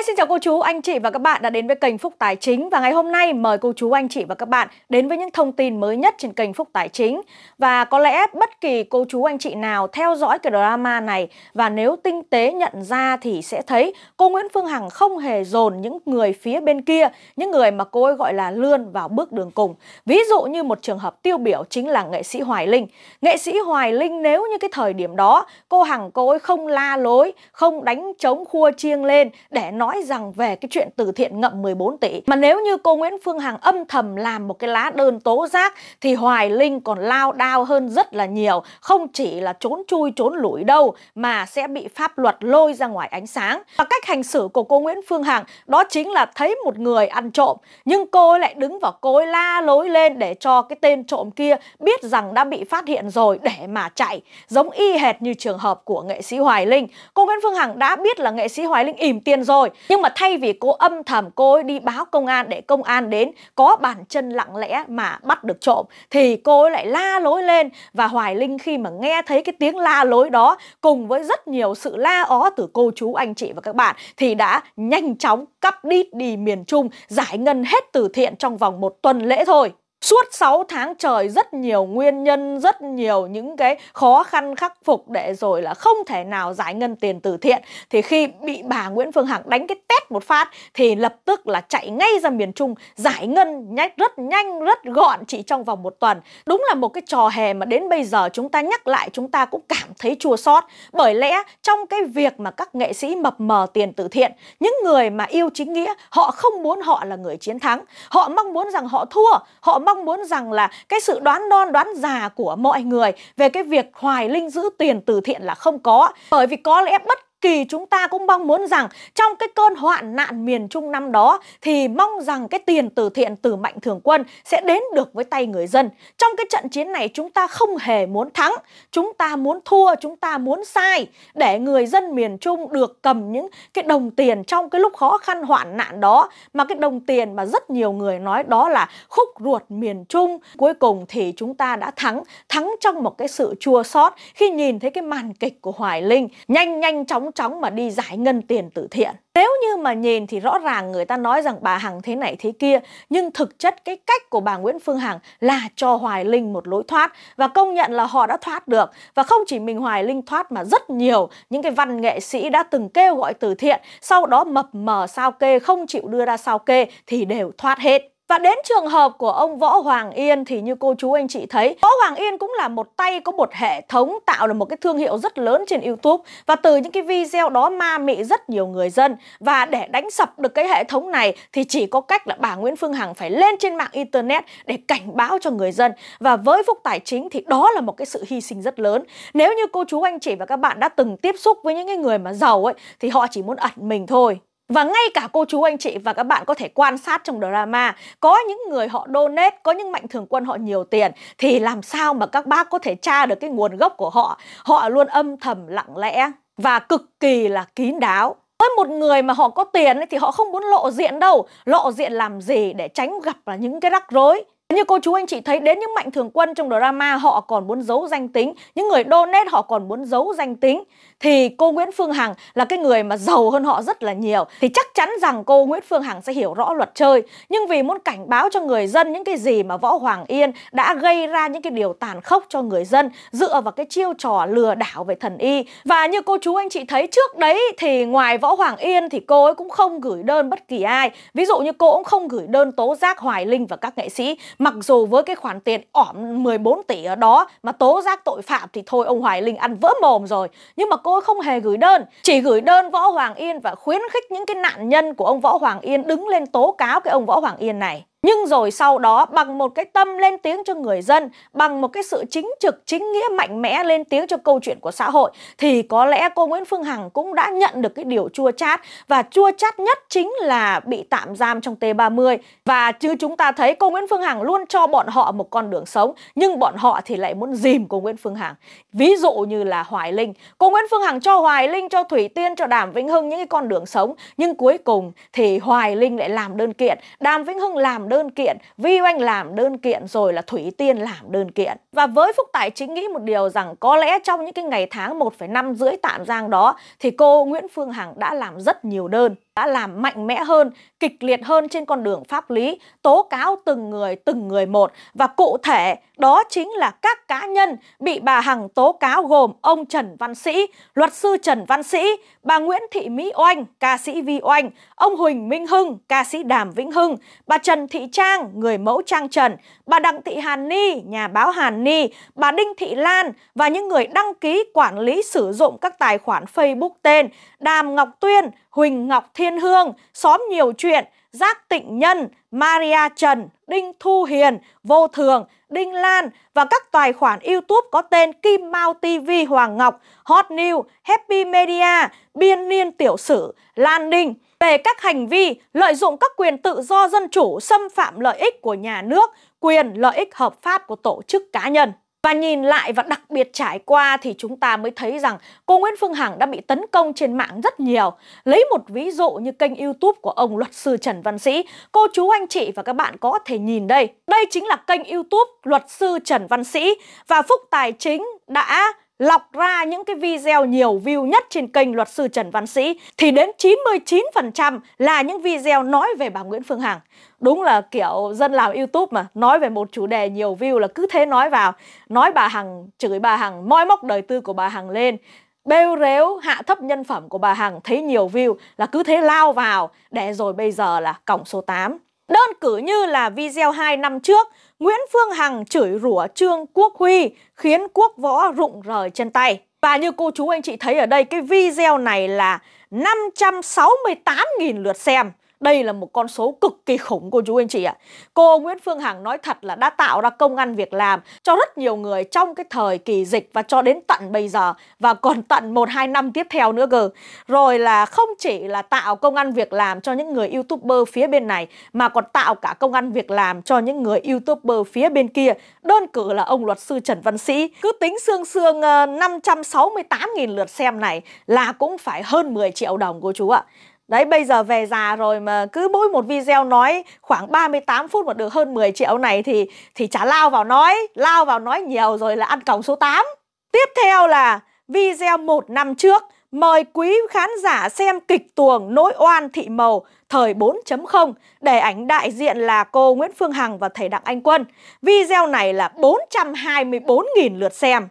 Hi, xin chào cô chú, anh chị và các bạn đã đến với kênh Phúc Tài Chính và ngày hôm nay mời cô chú, anh chị và các bạn đến với những thông tin mới nhất trên kênh Phúc Tài Chính và có lẽ bất kỳ cô chú, anh chị nào theo dõi cái drama này và nếu tinh tế nhận ra thì sẽ thấy cô Nguyễn Phương Hằng không hề dồn những người phía bên kia, những người mà cô ấy gọi là lươn vào bước đường cùng. Ví dụ như một trường hợp tiêu biểu chính là nghệ sĩ Hoài Linh. Nghệ sĩ Hoài Linh nếu như cái thời điểm đó cô Hằng cô ấy không la lối, không đánh trống khua chiêng lên để nói nói rằng về cái chuyện từ thiện ngậm 14 tỷ mà nếu như cô Nguyễn Phương Hằng âm thầm làm một cái lá đơn tố giác thì Hoài Linh còn lao đao hơn rất là nhiều không chỉ là trốn chui trốn lủi đâu mà sẽ bị pháp luật lôi ra ngoài ánh sáng và cách hành xử của cô Nguyễn Phương Hằng đó chính là thấy một người ăn trộm nhưng cô lại đứng vào cối la lối lên để cho cái tên trộm kia biết rằng đã bị phát hiện rồi để mà chạy giống y hệt như trường hợp của nghệ sĩ Hoài Linh cô Nguyễn Phương Hằng đã biết là nghệ sĩ Hoài Linh ỉm tiền rồi rồi nhưng mà thay vì cô âm thầm cô ấy đi báo công an để công an đến có bàn chân lặng lẽ mà bắt được trộm thì cô ấy lại la lối lên và hoài linh khi mà nghe thấy cái tiếng la lối đó cùng với rất nhiều sự la ó từ cô chú anh chị và các bạn thì đã nhanh chóng cắp đít đi miền trung giải ngân hết từ thiện trong vòng một tuần lễ thôi Suốt 6 tháng trời rất nhiều nguyên nhân, rất nhiều những cái khó khăn khắc phục để rồi là không thể nào giải ngân tiền từ thiện. Thì khi bị bà Nguyễn Phương Hằng đánh cái tét một phát thì lập tức là chạy ngay ra miền Trung giải ngân nhanh rất nhanh, rất gọn chỉ trong vòng một tuần. Đúng là một cái trò hề mà đến bây giờ chúng ta nhắc lại chúng ta cũng cảm thấy chua xót. Bởi lẽ trong cái việc mà các nghệ sĩ mập mờ tiền từ thiện, những người mà yêu chính nghĩa họ không muốn họ là người chiến thắng. Họ mong muốn rằng họ thua, họ mong mong muốn rằng là cái sự đoán non đoán già của mọi người về cái việc hoài linh giữ tiền từ thiện là không có bởi vì có lẽ bất kỳ chúng ta cũng mong muốn rằng trong cái cơn hoạn nạn miền Trung năm đó thì mong rằng cái tiền từ thiện từ mạnh thường quân sẽ đến được với tay người dân. Trong cái trận chiến này chúng ta không hề muốn thắng, chúng ta muốn thua, chúng ta muốn sai để người dân miền Trung được cầm những cái đồng tiền trong cái lúc khó khăn hoạn nạn đó mà cái đồng tiền mà rất nhiều người nói đó là khúc ruột miền Trung. Cuối cùng thì chúng ta đã thắng, thắng trong một cái sự chua xót khi nhìn thấy cái màn kịch của Hoài Linh. Nhanh nhanh chóng chóng mà đi giải ngân tiền từ thiện. Nếu như mà nhìn thì rõ ràng người ta nói rằng bà Hằng thế này thế kia, nhưng thực chất cái cách của bà Nguyễn Phương Hằng là cho Hoài Linh một lối thoát và công nhận là họ đã thoát được. Và không chỉ mình Hoài Linh thoát mà rất nhiều những cái văn nghệ sĩ đã từng kêu gọi từ thiện, sau đó mập mờ sao kê, không chịu đưa ra sao kê thì đều thoát hết. Và đến trường hợp của ông Võ Hoàng Yên thì như cô chú anh chị thấy, Võ Hoàng Yên cũng là một tay có một hệ thống tạo được một cái thương hiệu rất lớn trên YouTube và từ những cái video đó ma mị rất nhiều người dân. Và để đánh sập được cái hệ thống này thì chỉ có cách là bà Nguyễn Phương Hằng phải lên trên mạng internet để cảnh báo cho người dân. Và với Phúc Tài Chính thì đó là một cái sự hy sinh rất lớn. Nếu như cô chú anh chị và các bạn đã từng tiếp xúc với những cái người mà giàu ấy thì họ chỉ muốn ẩn mình thôi. Và ngay cả cô chú anh chị và các bạn có thể quan sát trong drama Có những người họ donate, có những mạnh thường quân họ nhiều tiền Thì làm sao mà các bác có thể tra được cái nguồn gốc của họ Họ luôn âm thầm lặng lẽ và cực kỳ là kín đáo với một người mà họ có tiền thì họ không muốn lộ diện đâu lộ diện làm gì để tránh gặp là những cái rắc rối như cô chú anh chị thấy đến những mạnh thường quân trong drama họ còn muốn giấu danh tính, những người donate họ còn muốn giấu danh tính thì cô Nguyễn Phương Hằng là cái người mà giàu hơn họ rất là nhiều thì chắc chắn rằng cô Nguyễn Phương Hằng sẽ hiểu rõ luật chơi. Nhưng vì muốn cảnh báo cho người dân những cái gì mà Võ Hoàng Yên đã gây ra những cái điều tàn khốc cho người dân dựa vào cái chiêu trò lừa đảo về thần y. Và như cô chú anh chị thấy trước đấy thì ngoài Võ Hoàng Yên thì cô ấy cũng không gửi đơn bất kỳ ai. Ví dụ như cô cũng không gửi đơn tố giác Hoài Linh và các nghệ sĩ Mặc dù với cái khoản tiền ỏm 14 tỷ ở đó mà tố giác tội phạm thì thôi ông Hoài Linh ăn vỡ mồm rồi. Nhưng mà cô không hề gửi đơn, chỉ gửi đơn Võ Hoàng Yên và khuyến khích những cái nạn nhân của ông Võ Hoàng Yên đứng lên tố cáo cái ông Võ Hoàng Yên này. Nhưng rồi sau đó bằng một cái tâm lên tiếng cho người dân, bằng một cái sự chính trực, chính nghĩa mạnh mẽ lên tiếng cho câu chuyện của xã hội thì có lẽ cô Nguyễn Phương Hằng cũng đã nhận được cái điều chua chát và chua chát nhất chính là bị tạm giam trong T30 và chứ chúng ta thấy cô Nguyễn Phương Hằng luôn cho bọn họ một con đường sống nhưng bọn họ thì lại muốn dìm cô Nguyễn Phương Hằng. Ví dụ như là Hoài Linh, cô Nguyễn Phương Hằng cho Hoài Linh, cho Thủy Tiên, cho Đàm Vĩnh Hưng những cái con đường sống nhưng cuối cùng thì Hoài Linh lại làm đơn kiện, Đàm Vĩnh Hưng làm đơn kiện, Vi Oanh làm đơn kiện rồi là Thủy Tiên làm đơn kiện. Và với Phúc Tài chính nghĩ một điều rằng có lẽ trong những cái ngày tháng 1,5 rưỡi tạm giang đó thì cô Nguyễn Phương Hằng đã làm rất nhiều đơn đã làm mạnh mẽ hơn, kịch liệt hơn trên con đường pháp lý, tố cáo từng người từng người một và cụ thể đó chính là các cá nhân bị bà Hằng tố cáo gồm ông Trần Văn Sĩ, luật sư Trần Văn Sĩ, bà Nguyễn Thị Mỹ Oanh, ca sĩ Vi Oanh, ông Huỳnh Minh Hưng, ca sĩ Đàm Vĩnh Hưng, bà Trần Thị Trang, người mẫu Trang Trần, bà Đặng Thị Hàn Ni, nhà báo Hàn Ni, bà Đinh Thị Lan và những người đăng ký quản lý sử dụng các tài khoản Facebook tên Đàm Ngọc Tuyên, Huỳnh Ngọc Thiên Hương, Xóm Nhiều Chuyện, Giác Tịnh Nhân, Maria Trần, Đinh Thu Hiền, Vô Thường, Đinh Lan và các tài khoản YouTube có tên Kim Mao TV Hoàng Ngọc, Hot News, Happy Media, Biên Niên Tiểu Sử, Lan đinh về các hành vi lợi dụng các quyền tự do dân chủ xâm phạm lợi ích của nhà nước, quyền lợi ích hợp pháp của tổ chức cá nhân. Và nhìn lại và đặc biệt trải qua thì chúng ta mới thấy rằng cô Nguyễn Phương Hằng đã bị tấn công trên mạng rất nhiều. Lấy một ví dụ như kênh youtube của ông luật sư Trần Văn Sĩ, cô chú anh chị và các bạn có thể nhìn đây. Đây chính là kênh youtube luật sư Trần Văn Sĩ và Phúc Tài Chính đã lọc ra những cái video nhiều view nhất trên kênh luật sư Trần Văn Sĩ thì đến 99% là những video nói về bà Nguyễn Phương Hằng. Đúng là kiểu dân làm YouTube mà, nói về một chủ đề nhiều view là cứ thế nói vào, nói bà Hằng, chửi bà Hằng, moi móc đời tư của bà Hằng lên, bêu rếu hạ thấp nhân phẩm của bà Hằng thấy nhiều view là cứ thế lao vào để rồi bây giờ là cổng số 8. Đơn cử như là video 2 năm trước, Nguyễn Phương Hằng chửi rủa Trương Quốc Huy khiến Quốc Võ rụng rời chân tay. Và như cô chú anh chị thấy ở đây, cái video này là 568.000 lượt xem. Đây là một con số cực kỳ khủng cô chú anh chị ạ. À. Cô Nguyễn Phương Hằng nói thật là đã tạo ra công ăn việc làm cho rất nhiều người trong cái thời kỳ dịch và cho đến tận bây giờ và còn tận 1-2 năm tiếp theo nữa cơ. Rồi là không chỉ là tạo công ăn việc làm cho những người youtuber phía bên này mà còn tạo cả công ăn việc làm cho những người youtuber phía bên kia. Đơn cử là ông luật sư Trần Văn Sĩ cứ tính xương xương 568.000 ờ, lượt xem này là cũng phải hơn 10 triệu đồng cô chú ạ. À. Đấy bây giờ về già rồi mà cứ mỗi một video nói khoảng 38 phút mà được hơn 10 triệu này thì thì chả lao vào nói, lao vào nói nhiều rồi là ăn còng số 8. Tiếp theo là video một năm trước mời quý khán giả xem kịch tuồng Nỗi oan thị màu thời 4.0 để ảnh đại diện là cô Nguyễn Phương Hằng và thầy Đặng Anh Quân. Video này là 424.000 lượt xem.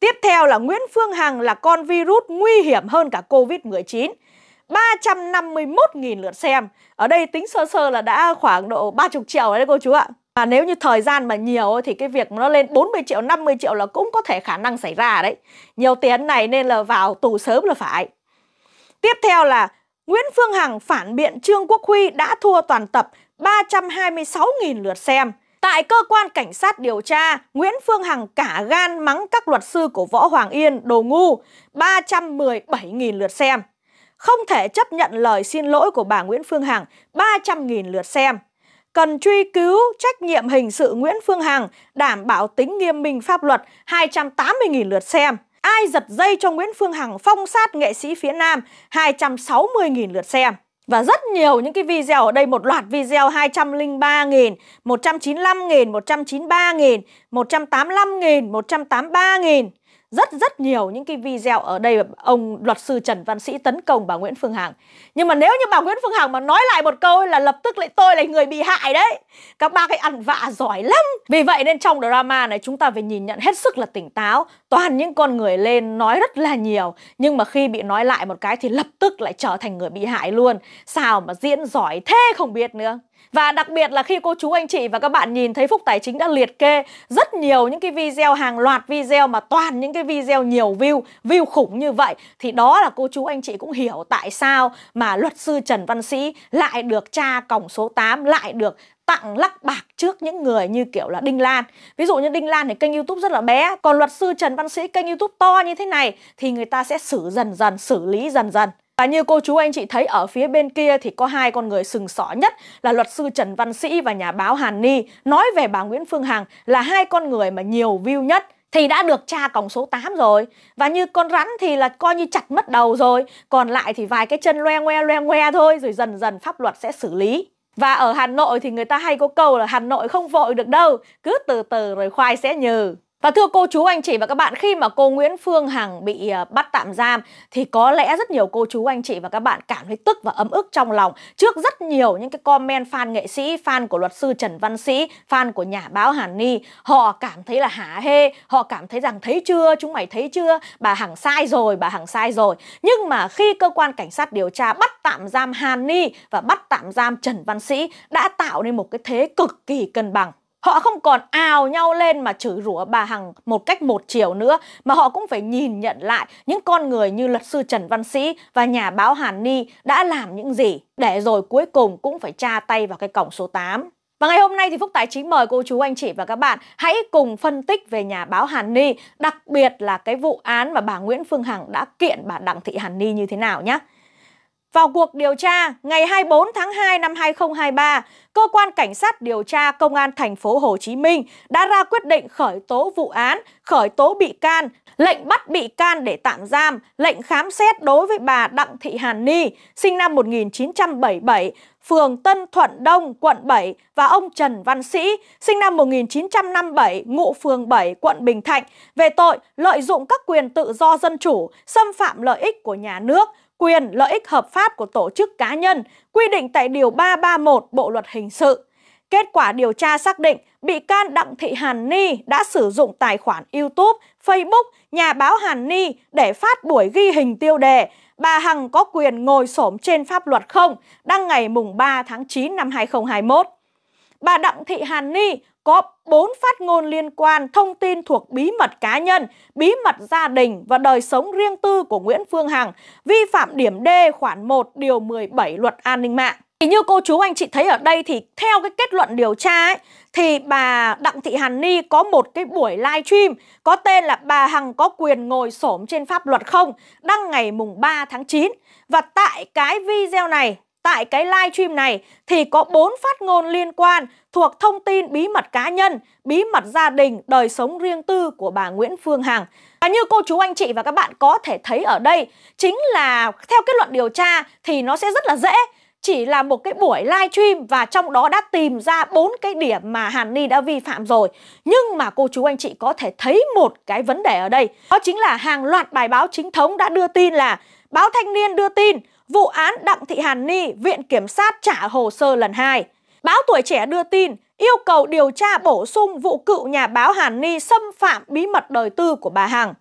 Tiếp theo là Nguyễn Phương Hằng là con virus nguy hiểm hơn cả Covid-19. 351.000 lượt xem. Ở đây tính sơ sơ là đã khoảng độ 30 triệu đấy cô chú ạ. Và nếu như thời gian mà nhiều thì cái việc nó lên 40 triệu, 50 triệu là cũng có thể khả năng xảy ra đấy. Nhiều tiền này nên là vào tù sớm là phải. Tiếp theo là Nguyễn Phương Hằng phản biện Trương Quốc Huy đã thua toàn tập 326.000 lượt xem. Tại cơ quan cảnh sát điều tra, Nguyễn Phương Hằng cả gan mắng các luật sư của Võ Hoàng Yên đồ ngu 317.000 lượt xem không thể chấp nhận lời xin lỗi của bà Nguyễn Phương Hằng 300.000 lượt xem. Cần truy cứu trách nhiệm hình sự Nguyễn Phương Hằng đảm bảo tính nghiêm minh pháp luật 280.000 lượt xem. Ai giật dây cho Nguyễn Phương Hằng phong sát nghệ sĩ phía Nam 260.000 lượt xem. Và rất nhiều những cái video ở đây, một loạt video 203.000, 195.000, 193.000, 185.000, 183.000 rất rất nhiều những cái video ở đây ông luật sư Trần Văn Sĩ tấn công bà Nguyễn Phương Hằng. Nhưng mà nếu như bà Nguyễn Phương Hằng mà nói lại một câu là lập tức lại tôi là người bị hại đấy. Các bác ấy ăn vạ giỏi lắm. Vì vậy nên trong drama này chúng ta phải nhìn nhận hết sức là tỉnh táo. Toàn những con người lên nói rất là nhiều. Nhưng mà khi bị nói lại một cái thì lập tức lại trở thành người bị hại luôn. Sao mà diễn giỏi thế không biết nữa. Và đặc biệt là khi cô chú anh chị và các bạn nhìn thấy Phúc Tài Chính đã liệt kê rất nhiều những cái video, hàng loạt video mà toàn những cái video nhiều view, view khủng như vậy thì đó là cô chú anh chị cũng hiểu tại sao mà luật sư Trần Văn Sĩ lại được cha cổng số 8, lại được tặng lắc bạc trước những người như kiểu là Đinh Lan. Ví dụ như Đinh Lan thì kênh YouTube rất là bé, còn luật sư Trần Văn Sĩ kênh YouTube to như thế này thì người ta sẽ xử dần dần, xử lý dần dần. Và như cô chú anh chị thấy ở phía bên kia thì có hai con người sừng sỏ nhất là luật sư Trần Văn Sĩ và nhà báo Hàn Ni nói về bà Nguyễn Phương Hằng là hai con người mà nhiều view nhất thì đã được tra còng số 8 rồi Và như con rắn thì là coi như chặt mất đầu rồi Còn lại thì vài cái chân loe ngoe loe ngoe thôi Rồi dần dần pháp luật sẽ xử lý Và ở Hà Nội thì người ta hay có câu là Hà Nội không vội được đâu Cứ từ từ rồi khoai sẽ nhừ và thưa cô chú anh chị và các bạn, khi mà cô Nguyễn Phương Hằng bị à, bắt tạm giam thì có lẽ rất nhiều cô chú anh chị và các bạn cảm thấy tức và ấm ức trong lòng trước rất nhiều những cái comment fan nghệ sĩ, fan của luật sư Trần Văn Sĩ, fan của nhà báo Hàn Ni. Họ cảm thấy là hả hê, họ cảm thấy rằng thấy chưa, chúng mày thấy chưa, bà Hằng sai rồi, bà Hằng sai rồi. Nhưng mà khi cơ quan cảnh sát điều tra bắt tạm giam Hàn Ni và bắt tạm giam Trần Văn Sĩ đã tạo nên một cái thế cực kỳ cân bằng. Họ không còn ào nhau lên mà chửi rủa bà Hằng một cách một chiều nữa mà họ cũng phải nhìn nhận lại những con người như luật sư Trần Văn Sĩ và nhà báo Hàn Ni đã làm những gì để rồi cuối cùng cũng phải tra tay vào cái cổng số 8. Và ngày hôm nay thì Phúc Tài Chính mời cô chú anh chị và các bạn hãy cùng phân tích về nhà báo Hàn Ni, đặc biệt là cái vụ án mà bà Nguyễn Phương Hằng đã kiện bà Đặng Thị Hàn Ni như thế nào nhé. Vào cuộc điều tra, ngày 24 tháng 2 năm 2023, cơ quan cảnh sát điều tra công an thành phố Hồ Chí Minh đã ra quyết định khởi tố vụ án, khởi tố bị can, lệnh bắt bị can để tạm giam, lệnh khám xét đối với bà Đặng Thị Hàn Ni, sinh năm 1977, phường Tân Thuận Đông, quận 7 và ông Trần Văn Sĩ, sinh năm 1957, ngụ phường 7, quận Bình Thạnh, về tội lợi dụng các quyền tự do dân chủ, xâm phạm lợi ích của nhà nước quyền lợi ích hợp pháp của tổ chức cá nhân quy định tại Điều 331 Bộ Luật Hình sự. Kết quả điều tra xác định bị can Đặng Thị Hàn Ni đã sử dụng tài khoản YouTube, Facebook, nhà báo Hàn Ni để phát buổi ghi hình tiêu đề Bà Hằng có quyền ngồi xổm trên pháp luật không? Đăng ngày mùng 3 tháng 9 năm 2021. Bà Đặng Thị Hàn Ni có 4 phát ngôn liên quan thông tin thuộc bí mật cá nhân, bí mật gia đình và đời sống riêng tư của Nguyễn Phương Hằng, vi phạm điểm D khoản 1 điều 17 luật an ninh mạng. Thì như cô chú anh chị thấy ở đây thì theo cái kết luận điều tra ấy, thì bà Đặng Thị Hàn Ni có một cái buổi live stream có tên là bà Hằng có quyền ngồi xổm trên pháp luật không đăng ngày mùng 3 tháng 9 và tại cái video này tại cái live stream này thì có bốn phát ngôn liên quan thuộc thông tin bí mật cá nhân, bí mật gia đình, đời sống riêng tư của bà Nguyễn Phương Hằng. Và như cô chú anh chị và các bạn có thể thấy ở đây chính là theo kết luận điều tra thì nó sẽ rất là dễ chỉ là một cái buổi live stream và trong đó đã tìm ra bốn cái điểm mà Hàn Ni đã vi phạm rồi. Nhưng mà cô chú anh chị có thể thấy một cái vấn đề ở đây. Đó chính là hàng loạt bài báo chính thống đã đưa tin là báo Thanh niên đưa tin vụ án Đặng Thị Hàn Ni, Viện Kiểm sát trả hồ sơ lần 2. Báo Tuổi Trẻ đưa tin yêu cầu điều tra bổ sung vụ cựu nhà báo Hàn Ni xâm phạm bí mật đời tư của bà Hằng.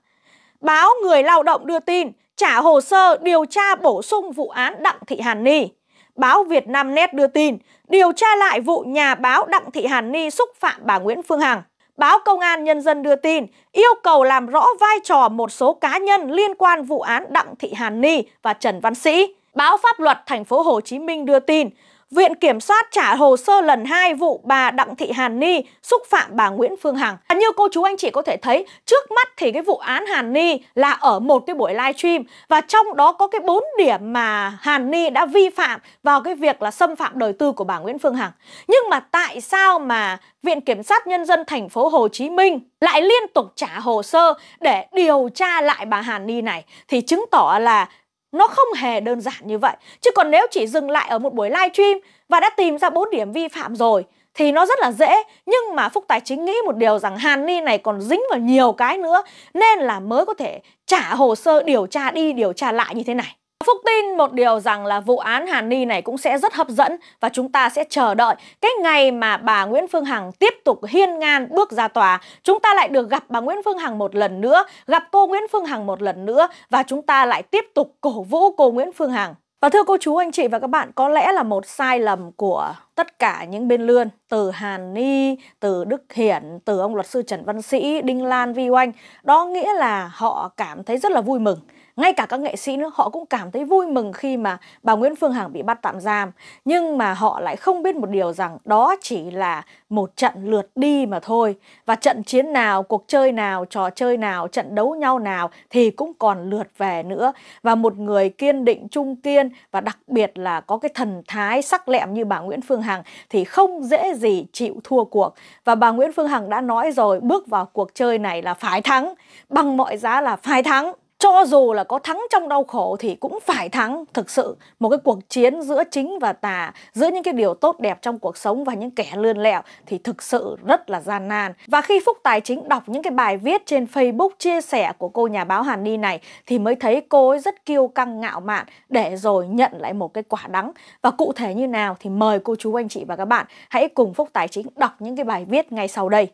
Báo Người Lao động đưa tin trả hồ sơ điều tra bổ sung vụ án Đặng Thị Hàn Ni. Báo Việt Nam Net đưa tin điều tra lại vụ nhà báo Đặng Thị Hàn Ni xúc phạm bà Nguyễn Phương Hằng. Báo Công an Nhân dân đưa tin yêu cầu làm rõ vai trò một số cá nhân liên quan vụ án Đặng Thị Hàn Ni và Trần Văn Sĩ. Báo Pháp luật Thành phố Hồ Chí Minh đưa tin, Viện Kiểm soát trả hồ sơ lần 2 vụ bà Đặng Thị Hàn Ni xúc phạm bà Nguyễn Phương Hằng. Và như cô chú anh chị có thể thấy, trước mắt thì cái vụ án Hàn Ni là ở một cái buổi live stream và trong đó có cái bốn điểm mà Hàn Ni đã vi phạm vào cái việc là xâm phạm đời tư của bà Nguyễn Phương Hằng. Nhưng mà tại sao mà Viện Kiểm sát Nhân dân thành phố Hồ Chí Minh lại liên tục trả hồ sơ để điều tra lại bà Hàn Ni này thì chứng tỏ là nó không hề đơn giản như vậy. Chứ còn nếu chỉ dừng lại ở một buổi live stream và đã tìm ra 4 điểm vi phạm rồi thì nó rất là dễ. Nhưng mà Phúc Tài Chính nghĩ một điều rằng Hàn Ni này còn dính vào nhiều cái nữa nên là mới có thể trả hồ sơ điều tra đi điều tra lại như thế này. Phúc tin một điều rằng là vụ án Hàn Ni này cũng sẽ rất hấp dẫn và chúng ta sẽ chờ đợi cái ngày mà bà Nguyễn Phương Hằng tiếp tục hiên ngang bước ra tòa. Chúng ta lại được gặp bà Nguyễn Phương Hằng một lần nữa, gặp cô Nguyễn Phương Hằng một lần nữa và chúng ta lại tiếp tục cổ vũ cô Nguyễn Phương Hằng. Và thưa cô chú, anh chị và các bạn, có lẽ là một sai lầm của tất cả những bên lươn từ Hàn Ni, từ Đức Hiển, từ ông luật sư Trần Văn Sĩ, Đinh Lan, Vi Oanh đó nghĩa là họ cảm thấy rất là vui mừng ngay cả các nghệ sĩ nữa họ cũng cảm thấy vui mừng khi mà bà Nguyễn Phương Hằng bị bắt tạm giam nhưng mà họ lại không biết một điều rằng đó chỉ là một trận lượt đi mà thôi và trận chiến nào cuộc chơi nào trò chơi nào trận đấu nhau nào thì cũng còn lượt về nữa và một người kiên định trung kiên và đặc biệt là có cái thần thái sắc lẹm như bà Nguyễn Phương Hằng thì không dễ gì chịu thua cuộc và bà Nguyễn Phương Hằng đã nói rồi bước vào cuộc chơi này là phải thắng bằng mọi giá là phải thắng cho dù là có thắng trong đau khổ thì cũng phải thắng thực sự một cái cuộc chiến giữa chính và tà giữa những cái điều tốt đẹp trong cuộc sống và những kẻ lươn lẹo thì thực sự rất là gian nan và khi phúc tài chính đọc những cái bài viết trên facebook chia sẻ của cô nhà báo hàn ni này thì mới thấy cô ấy rất kiêu căng ngạo mạn để rồi nhận lại một cái quả đắng và cụ thể như nào thì mời cô chú anh chị và các bạn hãy cùng phúc tài chính đọc những cái bài viết ngay sau đây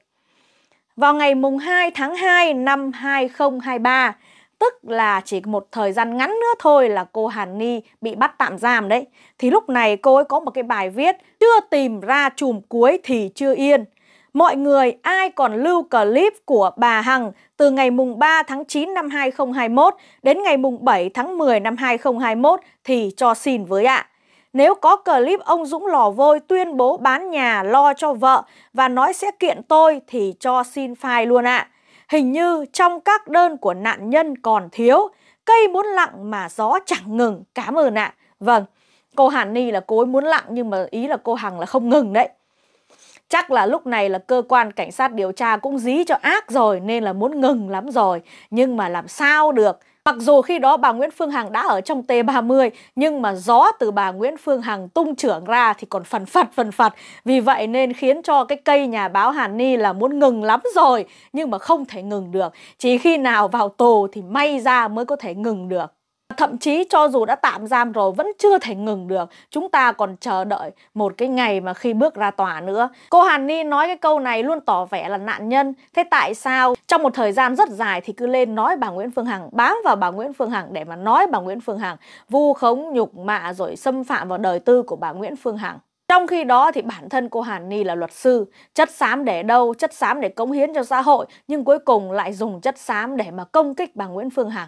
vào ngày mùng 2 tháng 2 năm 2023 tức là chỉ một thời gian ngắn nữa thôi là cô Hàn Ni bị bắt tạm giam đấy. Thì lúc này cô ấy có một cái bài viết chưa tìm ra chùm cuối thì chưa yên. Mọi người ai còn lưu clip của bà Hằng từ ngày mùng 3 tháng 9 năm 2021 đến ngày mùng 7 tháng 10 năm 2021 thì cho xin với ạ. Nếu có clip ông Dũng Lò Vôi tuyên bố bán nhà lo cho vợ và nói sẽ kiện tôi thì cho xin file luôn ạ. Hình như trong các đơn của nạn nhân còn thiếu Cây muốn lặng mà gió chẳng ngừng Cảm ơn ạ Vâng, cô Hàn Ni là cô ấy muốn lặng Nhưng mà ý là cô Hằng là không ngừng đấy Chắc là lúc này là cơ quan cảnh sát điều tra cũng dí cho ác rồi nên là muốn ngừng lắm rồi. Nhưng mà làm sao được, Mặc dù khi đó bà Nguyễn Phương Hằng đã ở trong T30 nhưng mà gió từ bà Nguyễn Phương Hằng tung trưởng ra thì còn phần phật phần phật. Vì vậy nên khiến cho cái cây nhà báo Hàn Ni là muốn ngừng lắm rồi nhưng mà không thể ngừng được. Chỉ khi nào vào tù thì may ra mới có thể ngừng được. Thậm chí cho dù đã tạm giam rồi vẫn chưa thể ngừng được Chúng ta còn chờ đợi một cái ngày mà khi bước ra tòa nữa Cô Hàn Ni nói cái câu này luôn tỏ vẻ là nạn nhân Thế tại sao trong một thời gian rất dài thì cứ lên nói bà Nguyễn Phương Hằng Bám vào bà Nguyễn Phương Hằng để mà nói bà Nguyễn Phương Hằng Vu khống nhục mạ rồi xâm phạm vào đời tư của bà Nguyễn Phương Hằng trong khi đó thì bản thân cô Hàn Ni là luật sư, chất xám để đâu, chất xám để cống hiến cho xã hội, nhưng cuối cùng lại dùng chất xám để mà công kích bà Nguyễn Phương Hằng.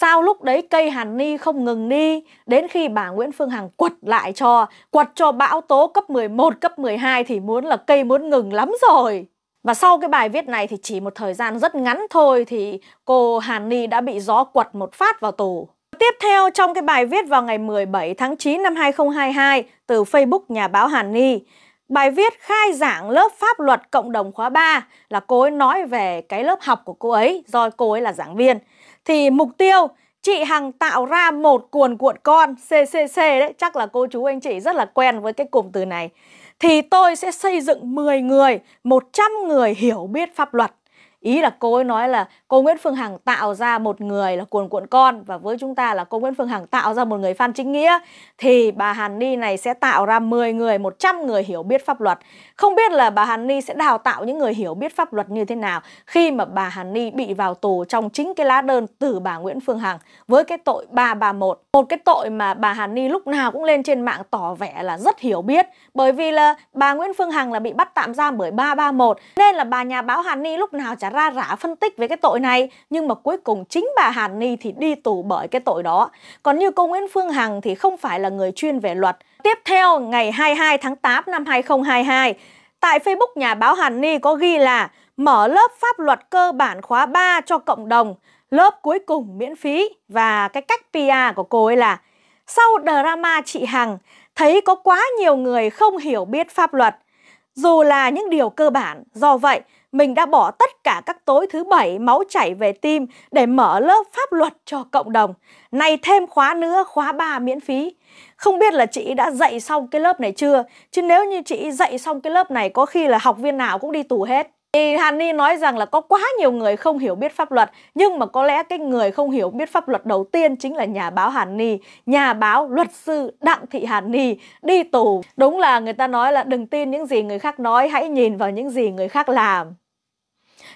Sao lúc đấy cây Hàn Ni không ngừng Ni Đến khi bà Nguyễn Phương Hằng quật lại cho Quật cho bão tố cấp 11, cấp 12 Thì muốn là cây muốn ngừng lắm rồi và sau cái bài viết này thì chỉ một thời gian rất ngắn thôi thì cô Hàn Ni đã bị gió quật một phát vào tù. Tiếp theo trong cái bài viết vào ngày 17 tháng 9 năm 2022 từ Facebook nhà báo Hàn Ni, bài viết khai giảng lớp pháp luật cộng đồng khóa 3 là cô ấy nói về cái lớp học của cô ấy do cô ấy là giảng viên thì mục tiêu chị Hằng tạo ra một cuồn cuộn con CCC đấy, chắc là cô chú anh chị rất là quen với cái cụm từ này. Thì tôi sẽ xây dựng 10 người, 100 người hiểu biết pháp luật ý là cô ấy nói là cô Nguyễn Phương Hằng tạo ra một người là cuồn cuộn con và với chúng ta là cô Nguyễn Phương Hằng tạo ra một người Phan Chính Nghĩa thì bà Hàn Ni này sẽ tạo ra 10 người, 100 người hiểu biết pháp luật. Không biết là bà Hàn Ni sẽ đào tạo những người hiểu biết pháp luật như thế nào khi mà bà Hàn Ni bị vào tù trong chính cái lá đơn từ bà Nguyễn Phương Hằng với cái tội 331. Một cái tội mà bà Hàn Ni lúc nào cũng lên trên mạng tỏ vẻ là rất hiểu biết bởi vì là bà Nguyễn Phương Hằng là bị bắt tạm giam bởi 331 nên là bà nhà báo Hàn Ni lúc nào chả chả ra rã phân tích về cái tội này nhưng mà cuối cùng chính bà Hàn Ni thì đi tù bởi cái tội đó. Còn như cô Nguyễn Phương Hằng thì không phải là người chuyên về luật. Tiếp theo ngày 22 tháng 8 năm 2022, tại Facebook nhà báo Hàn Ni có ghi là mở lớp pháp luật cơ bản khóa 3 cho cộng đồng, lớp cuối cùng miễn phí và cái cách PR của cô ấy là sau drama chị Hằng thấy có quá nhiều người không hiểu biết pháp luật dù là những điều cơ bản. Do vậy, mình đã bỏ tất cả các tối thứ bảy máu chảy về tim để mở lớp pháp luật cho cộng đồng. này thêm khóa nữa, khóa 3 miễn phí. Không biết là chị đã dạy xong cái lớp này chưa? Chứ nếu như chị dạy xong cái lớp này có khi là học viên nào cũng đi tù hết. Thì Hany nói rằng là có quá nhiều người không hiểu biết pháp luật Nhưng mà có lẽ cái người không hiểu biết pháp luật đầu tiên chính là nhà báo Hany Nhà báo luật sư Đặng Thị Hany đi tù Đúng là người ta nói là đừng tin những gì người khác nói Hãy nhìn vào những gì người khác làm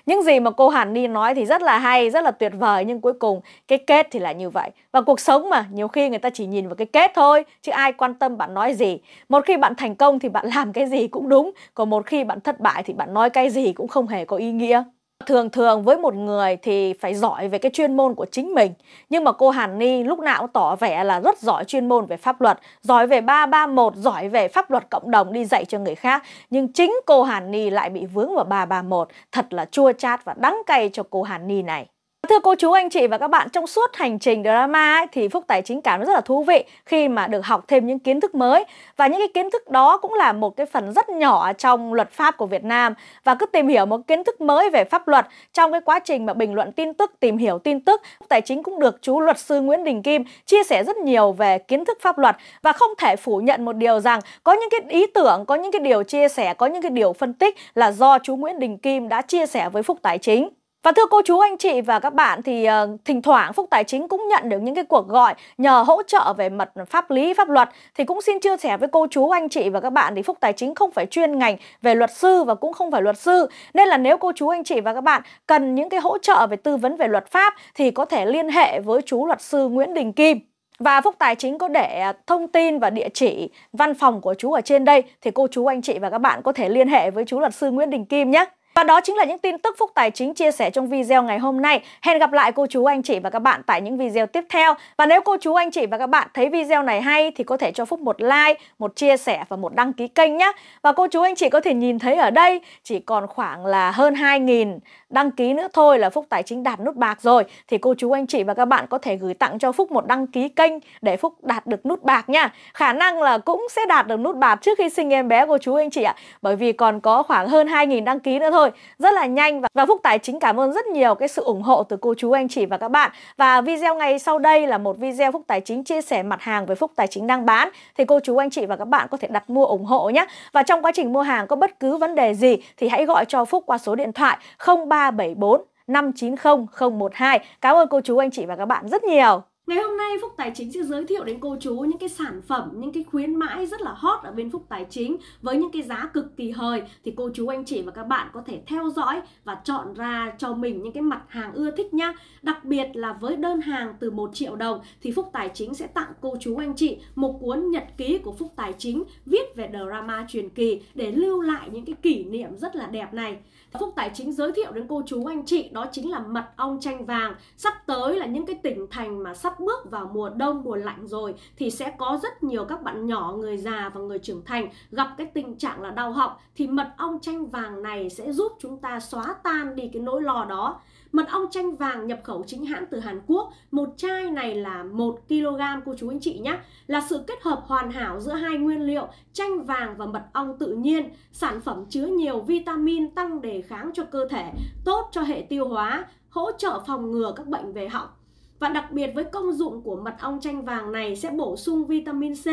những gì mà cô Hàn Ni nói thì rất là hay rất là tuyệt vời nhưng cuối cùng cái kết thì là như vậy và cuộc sống mà nhiều khi người ta chỉ nhìn vào cái kết thôi chứ ai quan tâm bạn nói gì một khi bạn thành công thì bạn làm cái gì cũng đúng còn một khi bạn thất bại thì bạn nói cái gì cũng không hề có ý nghĩa Thường thường với một người thì phải giỏi về cái chuyên môn của chính mình Nhưng mà cô Hàn Ni lúc nào cũng tỏ vẻ là rất giỏi chuyên môn về pháp luật Giỏi về 331, giỏi về pháp luật cộng đồng đi dạy cho người khác Nhưng chính cô Hàn Ni lại bị vướng vào 331 Thật là chua chát và đắng cay cho cô Hàn Ni này Thưa cô chú anh chị và các bạn, trong suốt hành trình drama ấy, thì Phúc Tài chính cảm rất là thú vị khi mà được học thêm những kiến thức mới và những cái kiến thức đó cũng là một cái phần rất nhỏ trong luật pháp của Việt Nam và cứ tìm hiểu một kiến thức mới về pháp luật trong cái quá trình mà bình luận tin tức, tìm hiểu tin tức Phúc Tài chính cũng được chú luật sư Nguyễn Đình Kim chia sẻ rất nhiều về kiến thức pháp luật và không thể phủ nhận một điều rằng có những cái ý tưởng, có những cái điều chia sẻ, có những cái điều phân tích là do chú Nguyễn Đình Kim đã chia sẻ với Phúc Tài chính và thưa cô chú anh chị và các bạn thì uh, thỉnh thoảng Phúc Tài Chính cũng nhận được những cái cuộc gọi nhờ hỗ trợ về mặt pháp lý pháp luật thì cũng xin chia sẻ với cô chú anh chị và các bạn thì Phúc Tài Chính không phải chuyên ngành về luật sư và cũng không phải luật sư nên là nếu cô chú anh chị và các bạn cần những cái hỗ trợ về tư vấn về luật pháp thì có thể liên hệ với chú luật sư Nguyễn Đình Kim. Và Phúc Tài Chính có để à, thông tin và địa chỉ văn phòng của chú ở trên đây thì cô chú anh chị và các bạn có thể liên hệ với chú luật sư Nguyễn Đình Kim nhé. Và đó chính là những tin tức Phúc Tài Chính chia sẻ trong video ngày hôm nay. Hẹn gặp lại cô chú, anh chị và các bạn tại những video tiếp theo. Và nếu cô chú, anh chị và các bạn thấy video này hay thì có thể cho Phúc một like, một chia sẻ và một đăng ký kênh nhé. Và cô chú, anh chị có thể nhìn thấy ở đây chỉ còn khoảng là hơn 2.000 đăng ký nữa thôi là Phúc Tài Chính đạt nút bạc rồi. Thì cô chú, anh chị và các bạn có thể gửi tặng cho Phúc một đăng ký kênh để Phúc đạt được nút bạc nha. Khả năng là cũng sẽ đạt được nút bạc trước khi sinh em bé cô chú, anh chị ạ. Bởi vì còn có khoảng hơn 2.000 đăng ký nữa thôi thôi rất là nhanh và, và Phúc Tài chính cảm ơn rất nhiều cái sự ủng hộ từ cô chú anh chị và các bạn và video ngày sau đây là một video Phúc Tài chính chia sẻ mặt hàng với Phúc Tài chính đang bán thì cô chú anh chị và các bạn có thể đặt mua ủng hộ nhé và trong quá trình mua hàng có bất cứ vấn đề gì thì hãy gọi cho Phúc qua số điện thoại 0374 590 012 Cảm ơn cô chú anh chị và các bạn rất nhiều Ngày hôm nay Phúc Tài Chính sẽ giới thiệu đến cô chú những cái sản phẩm, những cái khuyến mãi rất là hot ở bên Phúc Tài Chính với những cái giá cực kỳ hời thì cô chú anh chị và các bạn có thể theo dõi và chọn ra cho mình những cái mặt hàng ưa thích nhá. Đặc biệt là với đơn hàng từ 1 triệu đồng thì Phúc Tài Chính sẽ tặng cô chú anh chị một cuốn nhật ký của Phúc Tài Chính viết về drama truyền kỳ để lưu lại những cái kỷ niệm rất là đẹp này. Phúc Tài Chính giới thiệu đến cô chú anh chị đó chính là mật ong chanh vàng. Sắp tới là những cái tỉnh thành mà sắp bước vào mùa đông mùa lạnh rồi thì sẽ có rất nhiều các bạn nhỏ người già và người trưởng thành gặp cái tình trạng là đau họng thì mật ong chanh vàng này sẽ giúp chúng ta xóa tan đi cái nỗi lo đó Mật ong chanh vàng nhập khẩu chính hãng từ Hàn Quốc, một chai này là 1 kg cô chú anh chị nhé, là sự kết hợp hoàn hảo giữa hai nguyên liệu chanh vàng và mật ong tự nhiên. Sản phẩm chứa nhiều vitamin tăng đề kháng cho cơ thể, tốt cho hệ tiêu hóa, hỗ trợ phòng ngừa các bệnh về họng và đặc biệt với công dụng của mật ong chanh vàng này sẽ bổ sung vitamin C,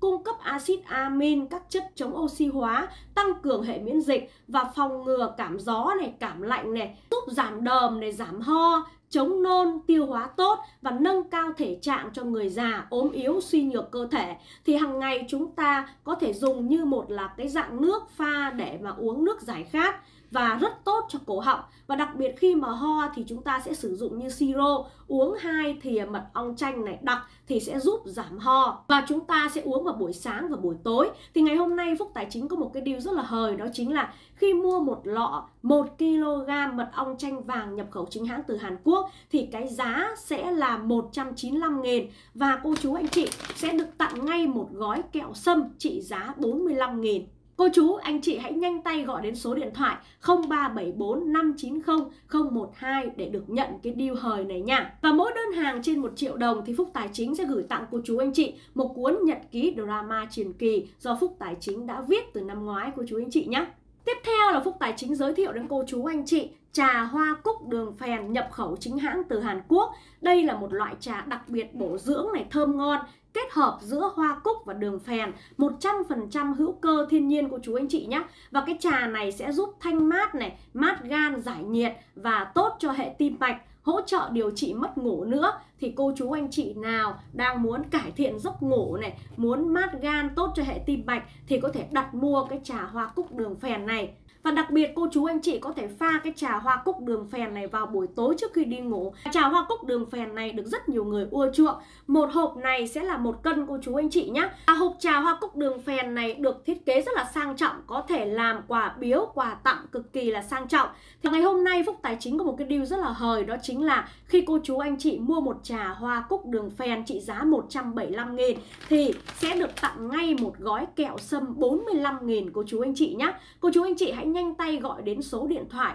cung cấp axit amin, các chất chống oxy hóa, tăng cường hệ miễn dịch và phòng ngừa cảm gió này, cảm lạnh này, giúp giảm đờm này, giảm ho, chống nôn, tiêu hóa tốt và nâng cao thể trạng cho người già, ốm yếu, suy nhược cơ thể thì hàng ngày chúng ta có thể dùng như một là cái dạng nước pha để mà uống nước giải khát và rất tốt cho cổ họng và đặc biệt khi mà ho thì chúng ta sẽ sử dụng như siro uống hai thìa mật ong chanh này đặc thì sẽ giúp giảm ho và chúng ta sẽ uống vào buổi sáng và buổi tối thì ngày hôm nay Phúc Tài Chính có một cái điều rất là hời đó chính là khi mua một lọ 1 kg mật ong chanh vàng nhập khẩu chính hãng từ Hàn Quốc thì cái giá sẽ là 195 nghìn và cô chú anh chị sẽ được tặng ngay một gói kẹo sâm trị giá 45 nghìn Cô chú, anh chị hãy nhanh tay gọi đến số điện thoại 0374 590 012 để được nhận cái deal hời này nha. Và mỗi đơn hàng trên 1 triệu đồng thì Phúc Tài Chính sẽ gửi tặng cô chú anh chị một cuốn nhật ký drama truyền kỳ do Phúc Tài Chính đã viết từ năm ngoái cô chú anh chị nhé. Tiếp theo là Phúc Tài Chính giới thiệu đến cô chú anh chị trà hoa cúc đường phèn nhập khẩu chính hãng từ Hàn Quốc. Đây là một loại trà đặc biệt bổ dưỡng này thơm ngon, kết hợp giữa hoa cúc và đường phèn 100% hữu cơ thiên nhiên của chú anh chị nhé và cái trà này sẽ giúp thanh mát này mát gan giải nhiệt và tốt cho hệ tim mạch hỗ trợ điều trị mất ngủ nữa thì cô chú anh chị nào đang muốn cải thiện giấc ngủ này muốn mát gan tốt cho hệ tim mạch thì có thể đặt mua cái trà hoa cúc đường phèn này và đặc biệt cô chú anh chị có thể pha cái trà hoa cúc đường phèn này vào buổi tối trước khi đi ngủ. Trà hoa cúc đường phèn này được rất nhiều người ưa chuộng. Một hộp này sẽ là một cân cô chú anh chị nhé. À, hộp trà hoa cúc đường phèn này được thiết kế rất là sang trọng, có thể làm quà biếu, quà tặng cực kỳ là sang trọng. Thì ngày hôm nay Phúc Tài Chính có một cái deal rất là hời đó chính là khi cô chú anh chị mua một trà hoa cúc đường phèn trị giá 175 nghìn thì sẽ được tặng ngay một gói kẹo sâm 45 nghìn cô chú anh chị nhé. Cô chú anh chị hãy nhanh tay gọi đến số điện thoại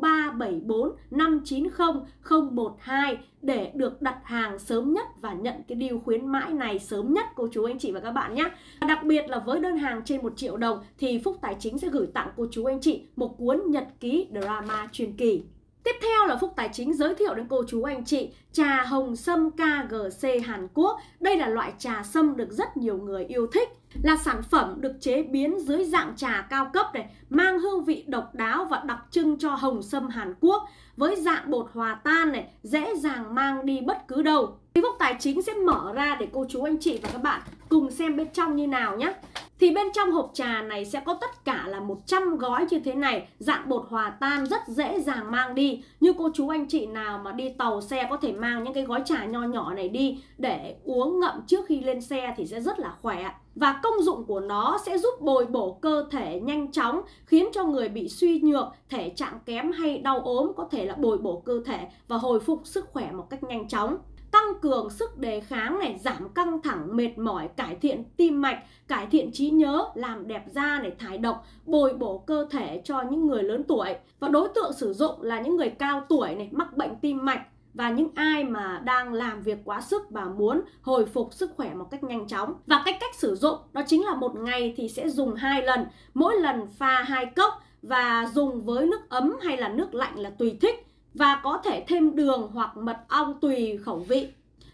0374 590 012 để được đặt hàng sớm nhất và nhận cái điều khuyến mãi này sớm nhất cô chú anh chị và các bạn nhé. Đặc biệt là với đơn hàng trên 1 triệu đồng thì Phúc Tài Chính sẽ gửi tặng cô chú anh chị một cuốn nhật ký drama truyền kỳ. Tiếp theo là Phúc Tài Chính giới thiệu đến cô chú anh chị trà hồng sâm KGC Hàn Quốc. Đây là loại trà sâm được rất nhiều người yêu thích là sản phẩm được chế biến dưới dạng trà cao cấp này, mang hương vị độc đáo và đặc trưng cho hồng sâm Hàn Quốc với dạng bột hòa tan này, dễ dàng mang đi bất cứ đâu. Phúc Tài Chính sẽ mở ra để cô chú anh chị và các bạn cùng xem bên trong như nào nhé. Thì bên trong hộp trà này sẽ có tất cả là 100 gói như thế này, dạng bột hòa tan rất dễ dàng mang đi. Như cô chú anh chị nào mà đi tàu xe có thể mang những cái gói trà nho nhỏ này đi để uống ngậm trước khi lên xe thì sẽ rất là khỏe. Và công dụng của nó sẽ giúp bồi bổ cơ thể nhanh chóng, khiến cho người bị suy nhược, thể trạng kém hay đau ốm có thể là bồi bổ cơ thể và hồi phục sức khỏe một cách nhanh chóng tăng cường sức đề kháng này, giảm căng thẳng, mệt mỏi, cải thiện tim mạch, cải thiện trí nhớ, làm đẹp da này, thải độc, bồi bổ cơ thể cho những người lớn tuổi. Và đối tượng sử dụng là những người cao tuổi này, mắc bệnh tim mạch và những ai mà đang làm việc quá sức và muốn hồi phục sức khỏe một cách nhanh chóng. Và cách cách sử dụng đó chính là một ngày thì sẽ dùng hai lần, mỗi lần pha hai cốc và dùng với nước ấm hay là nước lạnh là tùy thích và có thể thêm đường hoặc mật ong tùy khẩu vị.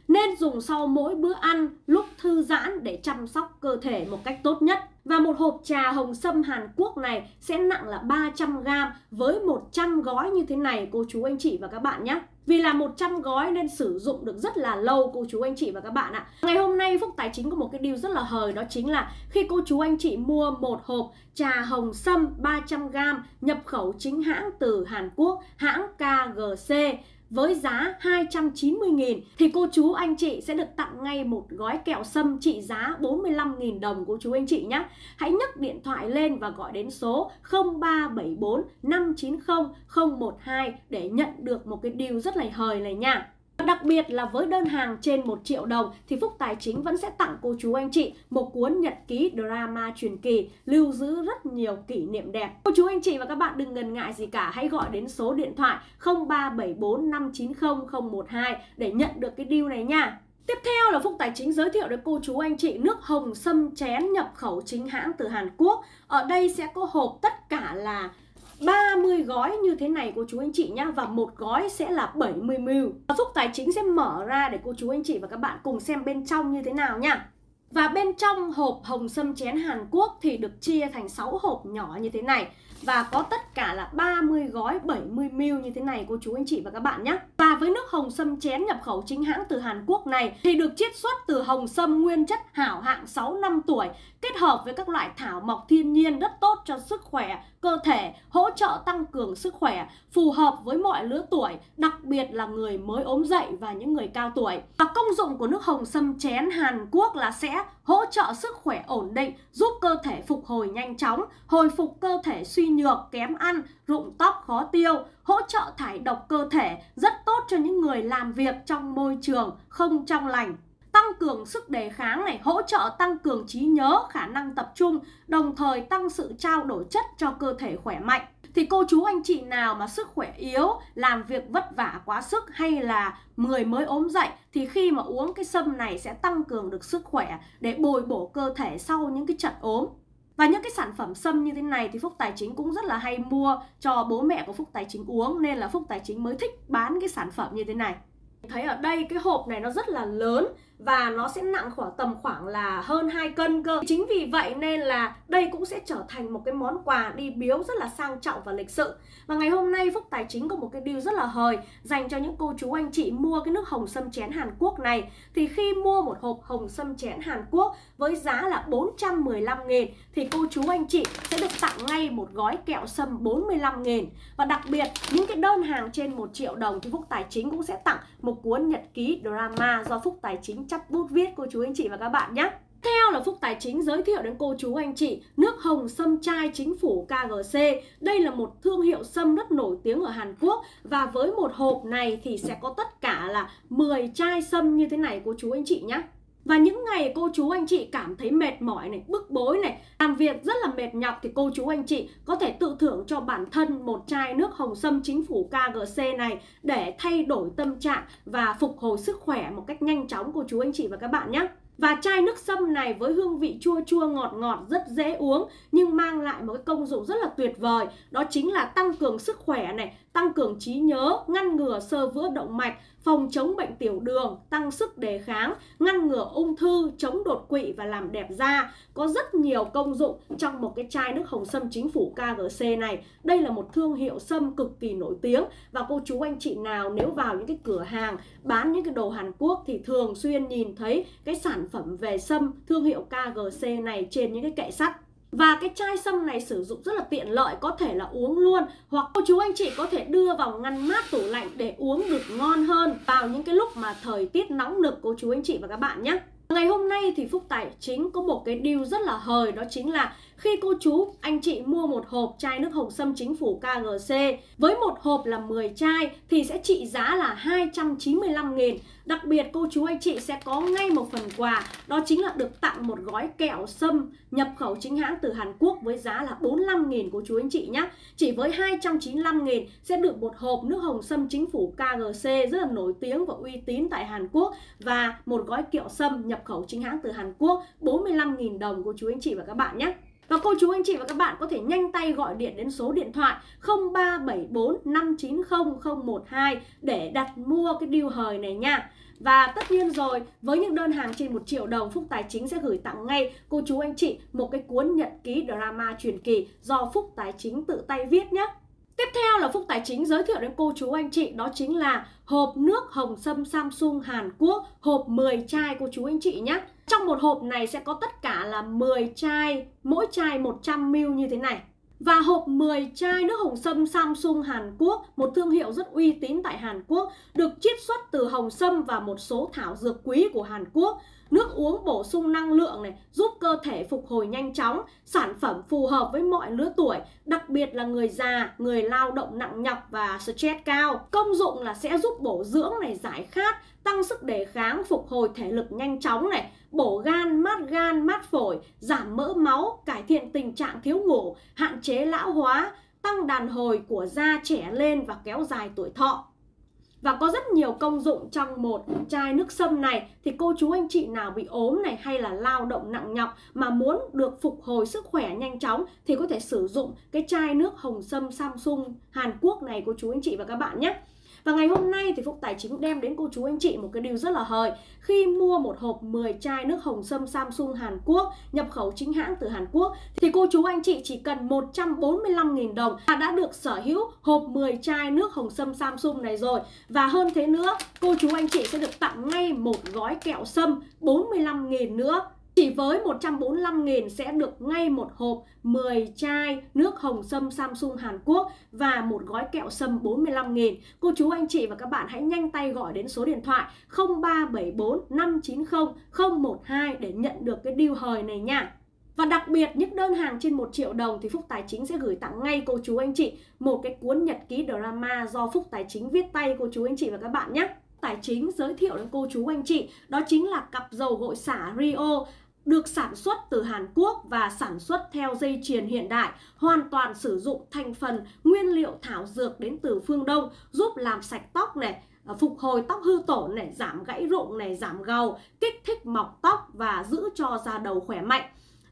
Nên dùng sau mỗi bữa ăn lúc thư giãn để chăm sóc cơ thể một cách tốt nhất. Và một hộp trà hồng sâm Hàn Quốc này sẽ nặng là 300g với 100 gói như thế này cô chú anh chị và các bạn nhé. Vì là 100 gói nên sử dụng được rất là lâu cô chú anh chị và các bạn ạ. Ngày hôm nay Phúc Tài chính có một cái điều rất là hời đó chính là khi cô chú anh chị mua một hộp trà hồng sâm 300g nhập khẩu chính hãng từ Hàn Quốc, hãng KGC với giá 290.000 thì cô chú anh chị sẽ được tặng ngay một gói kẹo sâm trị giá 45.000 đồng cô chú anh chị nhé. Hãy nhấc điện thoại lên và gọi đến số 0374 590 012 để nhận được một cái điều rất là hời này nha đặc biệt là với đơn hàng trên 1 triệu đồng thì Phúc Tài Chính vẫn sẽ tặng cô chú anh chị một cuốn nhật ký drama truyền kỳ lưu giữ rất nhiều kỷ niệm đẹp. Cô chú anh chị và các bạn đừng ngần ngại gì cả, hãy gọi đến số điện thoại 0374 590 012 để nhận được cái deal này nha. Tiếp theo là Phúc Tài Chính giới thiệu đến cô chú anh chị nước hồng sâm chén nhập khẩu chính hãng từ Hàn Quốc. Ở đây sẽ có hộp tất cả là 30 gói như thế này cô chú anh chị nhá và một gói sẽ là 70 ml. Giáo dục tài chính sẽ mở ra để cô chú anh chị và các bạn cùng xem bên trong như thế nào nhá. Và bên trong hộp hồng sâm chén Hàn Quốc thì được chia thành 6 hộp nhỏ như thế này và có tất cả là 30 gói 70ml như thế này cô chú anh chị và các bạn nhé. Và với nước hồng sâm chén nhập khẩu chính hãng từ Hàn Quốc này thì được chiết xuất từ hồng sâm nguyên chất hảo hạng 6 năm tuổi kết hợp với các loại thảo mộc thiên nhiên rất tốt cho sức khỏe, cơ thể, hỗ trợ tăng cường sức khỏe, phù hợp với mọi lứa tuổi, đặc biệt là người mới ốm dậy và những người cao tuổi. Và công dụng của nước hồng sâm chén Hàn Quốc là sẽ hỗ trợ sức khỏe ổn định, giúp cơ thể phục hồi nhanh chóng, hồi phục cơ thể suy nhược, kém ăn, rụng tóc khó tiêu, hỗ trợ thải độc cơ thể, rất tốt cho những người làm việc trong môi trường không trong lành tăng cường sức đề kháng này, hỗ trợ tăng cường trí nhớ, khả năng tập trung, đồng thời tăng sự trao đổi chất cho cơ thể khỏe mạnh. Thì cô chú anh chị nào mà sức khỏe yếu, làm việc vất vả quá sức hay là người mới ốm dậy thì khi mà uống cái sâm này sẽ tăng cường được sức khỏe để bồi bổ cơ thể sau những cái trận ốm. Và những cái sản phẩm sâm như thế này thì Phúc Tài Chính cũng rất là hay mua cho bố mẹ của Phúc Tài Chính uống nên là Phúc Tài Chính mới thích bán cái sản phẩm như thế này. Thấy ở đây cái hộp này nó rất là lớn và nó sẽ nặng khoảng tầm khoảng là hơn 2 cân cơ. Chính vì vậy nên là đây cũng sẽ trở thành một cái món quà đi biếu rất là sang trọng và lịch sự. Và ngày hôm nay Phúc Tài Chính có một cái deal rất là hời dành cho những cô chú anh chị mua cái nước hồng sâm chén Hàn Quốc này thì khi mua một hộp hồng sâm chén Hàn Quốc với giá là 415 nghìn thì cô chú anh chị sẽ được tặng ngay một gói kẹo sâm 45 nghìn Và đặc biệt những cái đơn hàng trên 1 triệu đồng thì Phúc Tài Chính cũng sẽ tặng một cuốn nhật ký drama do Phúc Tài Chính chắp bút viết cô chú anh chị và các bạn nhé. Theo là Phúc Tài Chính giới thiệu đến cô chú anh chị nước hồng sâm chai chính phủ KGC. Đây là một thương hiệu sâm rất nổi tiếng ở Hàn Quốc và với một hộp này thì sẽ có tất cả là 10 chai sâm như thế này cô chú anh chị nhé. Và những ngày cô chú anh chị cảm thấy mệt mỏi này, bức bối này, làm việc rất là mệt nhọc thì cô chú anh chị có thể tự thưởng cho bản thân một chai nước hồng sâm chính phủ KGC này để thay đổi tâm trạng và phục hồi sức khỏe một cách nhanh chóng cô chú anh chị và các bạn nhé. Và chai nước sâm này với hương vị chua chua ngọt ngọt rất dễ uống nhưng mang lại một cái công dụng rất là tuyệt vời đó chính là tăng cường sức khỏe này, tăng cường trí nhớ, ngăn ngừa sơ vữa động mạch, phòng chống bệnh tiểu đường, tăng sức đề kháng, ngăn ngừa ung thư, chống đột quỵ và làm đẹp da. Có rất nhiều công dụng trong một cái chai nước hồng sâm chính phủ KGC này. Đây là một thương hiệu sâm cực kỳ nổi tiếng và cô chú anh chị nào nếu vào những cái cửa hàng bán những cái đồ Hàn Quốc thì thường xuyên nhìn thấy cái sản phẩm về sâm thương hiệu KGC này trên những cái kệ sắt và cái chai sâm này sử dụng rất là tiện lợi, có thể là uống luôn hoặc cô chú anh chị có thể đưa vào ngăn mát tủ lạnh để uống được ngon hơn vào những cái lúc mà thời tiết nóng nực cô chú anh chị và các bạn nhé. Ngày hôm nay thì Phúc Tài Chính có một cái điều rất là hời đó chính là khi cô chú, anh chị mua một hộp chai nước hồng sâm chính phủ KGC với một hộp là 10 chai thì sẽ trị giá là 295 nghìn Đặc biệt cô chú anh chị sẽ có ngay một phần quà đó chính là được tặng một gói kẹo sâm nhập khẩu chính hãng từ Hàn Quốc với giá là 45 nghìn cô chú anh chị nhé. Chỉ với 295 nghìn sẽ được một hộp nước hồng sâm chính phủ KGC rất là nổi tiếng và uy tín tại Hàn Quốc và một gói kẹo sâm nhập khẩu chính hãng từ Hàn Quốc 45 nghìn đồng cô chú anh chị và các bạn nhé. Và cô chú anh chị và các bạn có thể nhanh tay gọi điện đến số điện thoại 0374 590 012 để đặt mua cái điều hời này nha. Và tất nhiên rồi, với những đơn hàng trên 1 triệu đồng, Phúc Tài Chính sẽ gửi tặng ngay cô chú anh chị một cái cuốn nhật ký drama truyền kỳ do Phúc Tài Chính tự tay viết nhé. Tiếp theo là Phúc Tài Chính giới thiệu đến cô chú anh chị đó chính là hộp nước hồng sâm Samsung Hàn Quốc hộp 10 chai cô chú anh chị nhé. Trong một hộp này sẽ có tất cả là 10 chai, mỗi chai 100ml như thế này. Và hộp 10 chai nước hồng sâm Samsung Hàn Quốc, một thương hiệu rất uy tín tại Hàn Quốc, được chiết xuất từ hồng sâm và một số thảo dược quý của Hàn Quốc nước uống bổ sung năng lượng này, giúp cơ thể phục hồi nhanh chóng, sản phẩm phù hợp với mọi lứa tuổi, đặc biệt là người già, người lao động nặng nhọc và stress cao. Công dụng là sẽ giúp bổ dưỡng này, giải khát, tăng sức đề kháng, phục hồi thể lực nhanh chóng này, bổ gan, mát gan, mát phổi, giảm mỡ máu, cải thiện tình trạng thiếu ngủ, hạn chế lão hóa, tăng đàn hồi của da trẻ lên và kéo dài tuổi thọ và có rất nhiều công dụng trong một chai nước sâm này thì cô chú anh chị nào bị ốm này hay là lao động nặng nhọc mà muốn được phục hồi sức khỏe nhanh chóng thì có thể sử dụng cái chai nước hồng sâm Samsung Hàn Quốc này cô chú anh chị và các bạn nhé và ngày hôm nay thì Phúc Tài chính đem đến cô chú anh chị một cái điều rất là hời khi mua một hộp 10 chai nước hồng sâm Samsung Hàn Quốc nhập khẩu chính hãng từ Hàn Quốc thì cô chú anh chị chỉ cần 145.000 đồng là đã được sở hữu hộp 10 chai nước hồng sâm Samsung này rồi. Và hơn thế nữa, cô chú anh chị sẽ được tặng ngay một gói kẹo sâm 45.000 nữa chỉ với 145.000 sẽ được ngay một hộp 10 chai nước hồng sâm Samsung Hàn Quốc và một gói kẹo sâm 45.000. Cô chú anh chị và các bạn hãy nhanh tay gọi đến số điện thoại 0374 590 012 để nhận được cái deal hời này nha. Và đặc biệt những đơn hàng trên 1 triệu đồng thì Phúc Tài Chính sẽ gửi tặng ngay cô chú anh chị một cái cuốn nhật ký drama do Phúc Tài Chính viết tay cô chú anh chị và các bạn nhé. Tài chính giới thiệu đến cô chú anh chị đó chính là cặp dầu gội xả Rio được sản xuất từ Hàn Quốc và sản xuất theo dây chuyền hiện đại, hoàn toàn sử dụng thành phần nguyên liệu thảo dược đến từ phương Đông, giúp làm sạch tóc này, ờ, phục hồi tóc hư tổn này, giảm gãy rụng này, giảm gầu, kích thích mọc tóc và giữ cho da đầu khỏe mạnh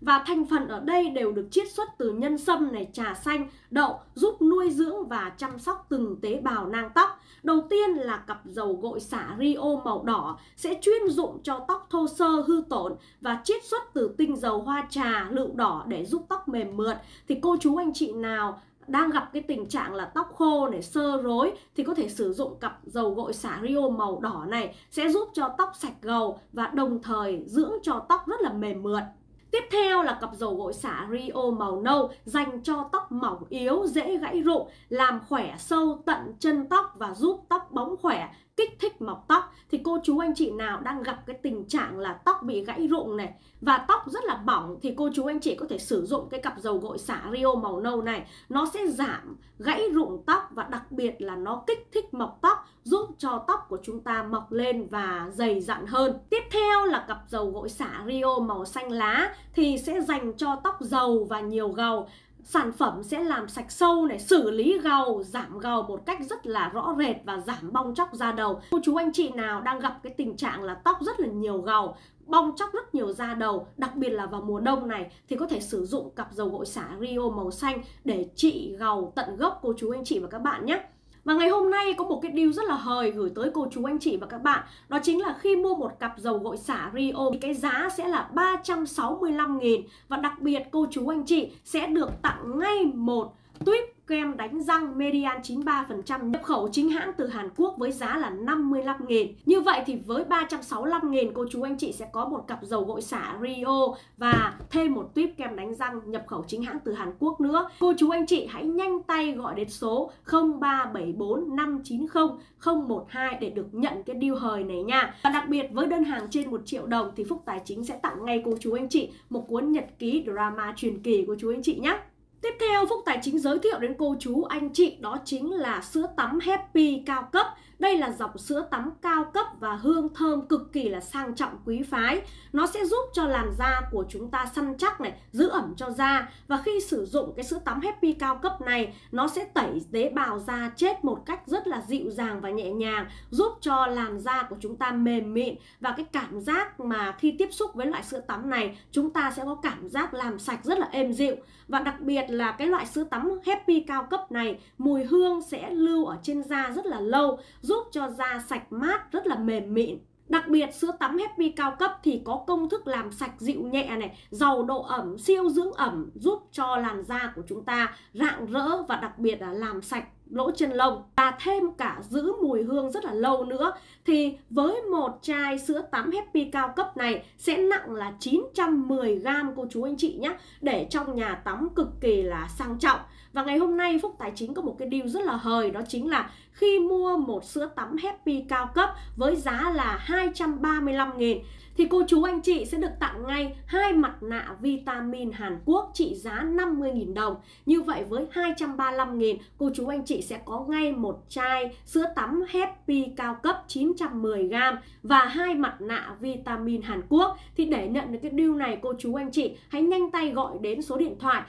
và thành phần ở đây đều được chiết xuất từ nhân sâm này, trà xanh, đậu giúp nuôi dưỡng và chăm sóc từng tế bào nang tóc. Đầu tiên là cặp dầu gội xả Rio màu đỏ sẽ chuyên dụng cho tóc thô sơ hư tổn và chiết xuất từ tinh dầu hoa trà lựu đỏ để giúp tóc mềm mượt. Thì cô chú anh chị nào đang gặp cái tình trạng là tóc khô này sơ rối thì có thể sử dụng cặp dầu gội xả Rio màu đỏ này sẽ giúp cho tóc sạch gầu và đồng thời dưỡng cho tóc rất là mềm mượt. Tiếp theo là cặp dầu gội xả Rio màu nâu dành cho tóc mỏng yếu, dễ gãy rụng, làm khỏe sâu tận chân tóc và giúp tóc bóng khỏe, kích thích mọc tóc thì cô chú anh chị nào đang gặp cái tình trạng là tóc bị gãy rụng này và tóc rất là bỏng thì cô chú anh chị có thể sử dụng cái cặp dầu gội xả Rio màu nâu này nó sẽ giảm gãy rụng tóc và đặc biệt là nó kích thích mọc tóc giúp cho tóc của chúng ta mọc lên và dày dặn hơn tiếp theo là cặp dầu gội xả Rio màu xanh lá thì sẽ dành cho tóc dầu và nhiều gầu sản phẩm sẽ làm sạch sâu này xử lý gầu giảm gầu một cách rất là rõ rệt và giảm bong chóc da đầu cô chú anh chị nào đang gặp cái tình trạng là tóc rất là nhiều gầu bong chóc rất nhiều da đầu đặc biệt là vào mùa đông này thì có thể sử dụng cặp dầu gội xả Rio màu xanh để trị gầu tận gốc cô chú anh chị và các bạn nhé và ngày hôm nay có một cái điều rất là hời gửi tới cô chú anh chị và các bạn Đó chính là khi mua một cặp dầu gội xả Rio thì cái giá sẽ là 365.000 Và đặc biệt cô chú anh chị sẽ được tặng ngay một tuyết kem đánh răng Median 93% nhập khẩu chính hãng từ Hàn Quốc với giá là 55.000. Như vậy thì với 365.000 cô chú anh chị sẽ có một cặp dầu gội xả Rio và thêm một tuyếp kem đánh răng nhập khẩu chính hãng từ Hàn Quốc nữa. Cô chú anh chị hãy nhanh tay gọi đến số 0374 590 012 để được nhận cái deal hời này nha. Và đặc biệt với đơn hàng trên 1 triệu đồng thì Phúc Tài Chính sẽ tặng ngay cô chú anh chị một cuốn nhật ký drama truyền kỳ của chú anh chị nhé. Tiếp theo, Phúc Tài Chính giới thiệu đến cô chú anh chị đó chính là sữa tắm Happy cao cấp đây là dòng sữa tắm cao cấp và hương thơm cực kỳ là sang trọng quý phái. Nó sẽ giúp cho làn da của chúng ta săn chắc này, giữ ẩm cho da và khi sử dụng cái sữa tắm Happy cao cấp này, nó sẽ tẩy tế bào da chết một cách rất là dịu dàng và nhẹ nhàng, giúp cho làn da của chúng ta mềm mịn và cái cảm giác mà khi tiếp xúc với loại sữa tắm này, chúng ta sẽ có cảm giác làm sạch rất là êm dịu và đặc biệt là cái loại sữa tắm Happy cao cấp này, mùi hương sẽ lưu ở trên da rất là lâu, giúp giúp cho da sạch mát rất là mềm mịn Đặc biệt sữa tắm Happy cao cấp thì có công thức làm sạch dịu nhẹ này, giàu độ ẩm, siêu dưỡng ẩm giúp cho làn da của chúng ta rạng rỡ và đặc biệt là làm sạch lỗ chân lông và thêm cả giữ mùi hương rất là lâu nữa thì với một chai sữa tắm Happy cao cấp này sẽ nặng là 910 g cô chú anh chị nhé để trong nhà tắm cực kỳ là sang trọng và ngày hôm nay Phúc Tài chính có một cái deal rất là hời đó chính là khi mua một sữa tắm Happy cao cấp với giá là 235 000 thì cô chú anh chị sẽ được tặng ngay hai mặt nạ vitamin Hàn Quốc trị giá 50.000 đồng. Như vậy với 235.000 cô chú anh chị sẽ có ngay một chai sữa tắm Happy cao cấp 910g và hai mặt nạ vitamin Hàn Quốc. Thì để nhận được cái deal này cô chú anh chị hãy nhanh tay gọi đến số điện thoại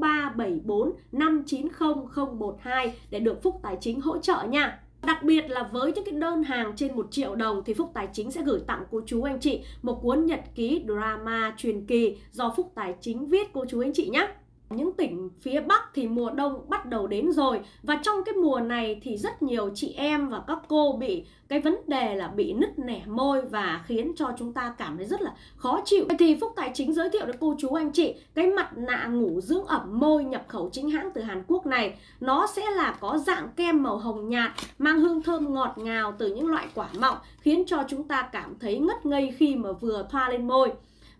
0374 590 012 để được Phúc Tài Chính hỗ trợ nha. Đặc biệt là với những cái đơn hàng trên 1 triệu đồng thì Phúc Tài Chính sẽ gửi tặng cô chú anh chị một cuốn nhật ký drama truyền kỳ do Phúc Tài Chính viết cô chú anh chị nhé. Những tỉnh phía Bắc thì mùa đông bắt đầu đến rồi và trong cái mùa này thì rất nhiều chị em và các cô bị cái vấn đề là bị nứt nẻ môi và khiến cho chúng ta cảm thấy rất là khó chịu. thì Phúc Tài Chính giới thiệu đến cô chú anh chị cái mặt nạ ngủ dưỡng ẩm môi nhập khẩu chính hãng từ Hàn Quốc này. Nó sẽ là có dạng kem màu hồng nhạt mang hương thơm ngọt ngào từ những loại quả mọng khiến cho chúng ta cảm thấy ngất ngây khi mà vừa thoa lên môi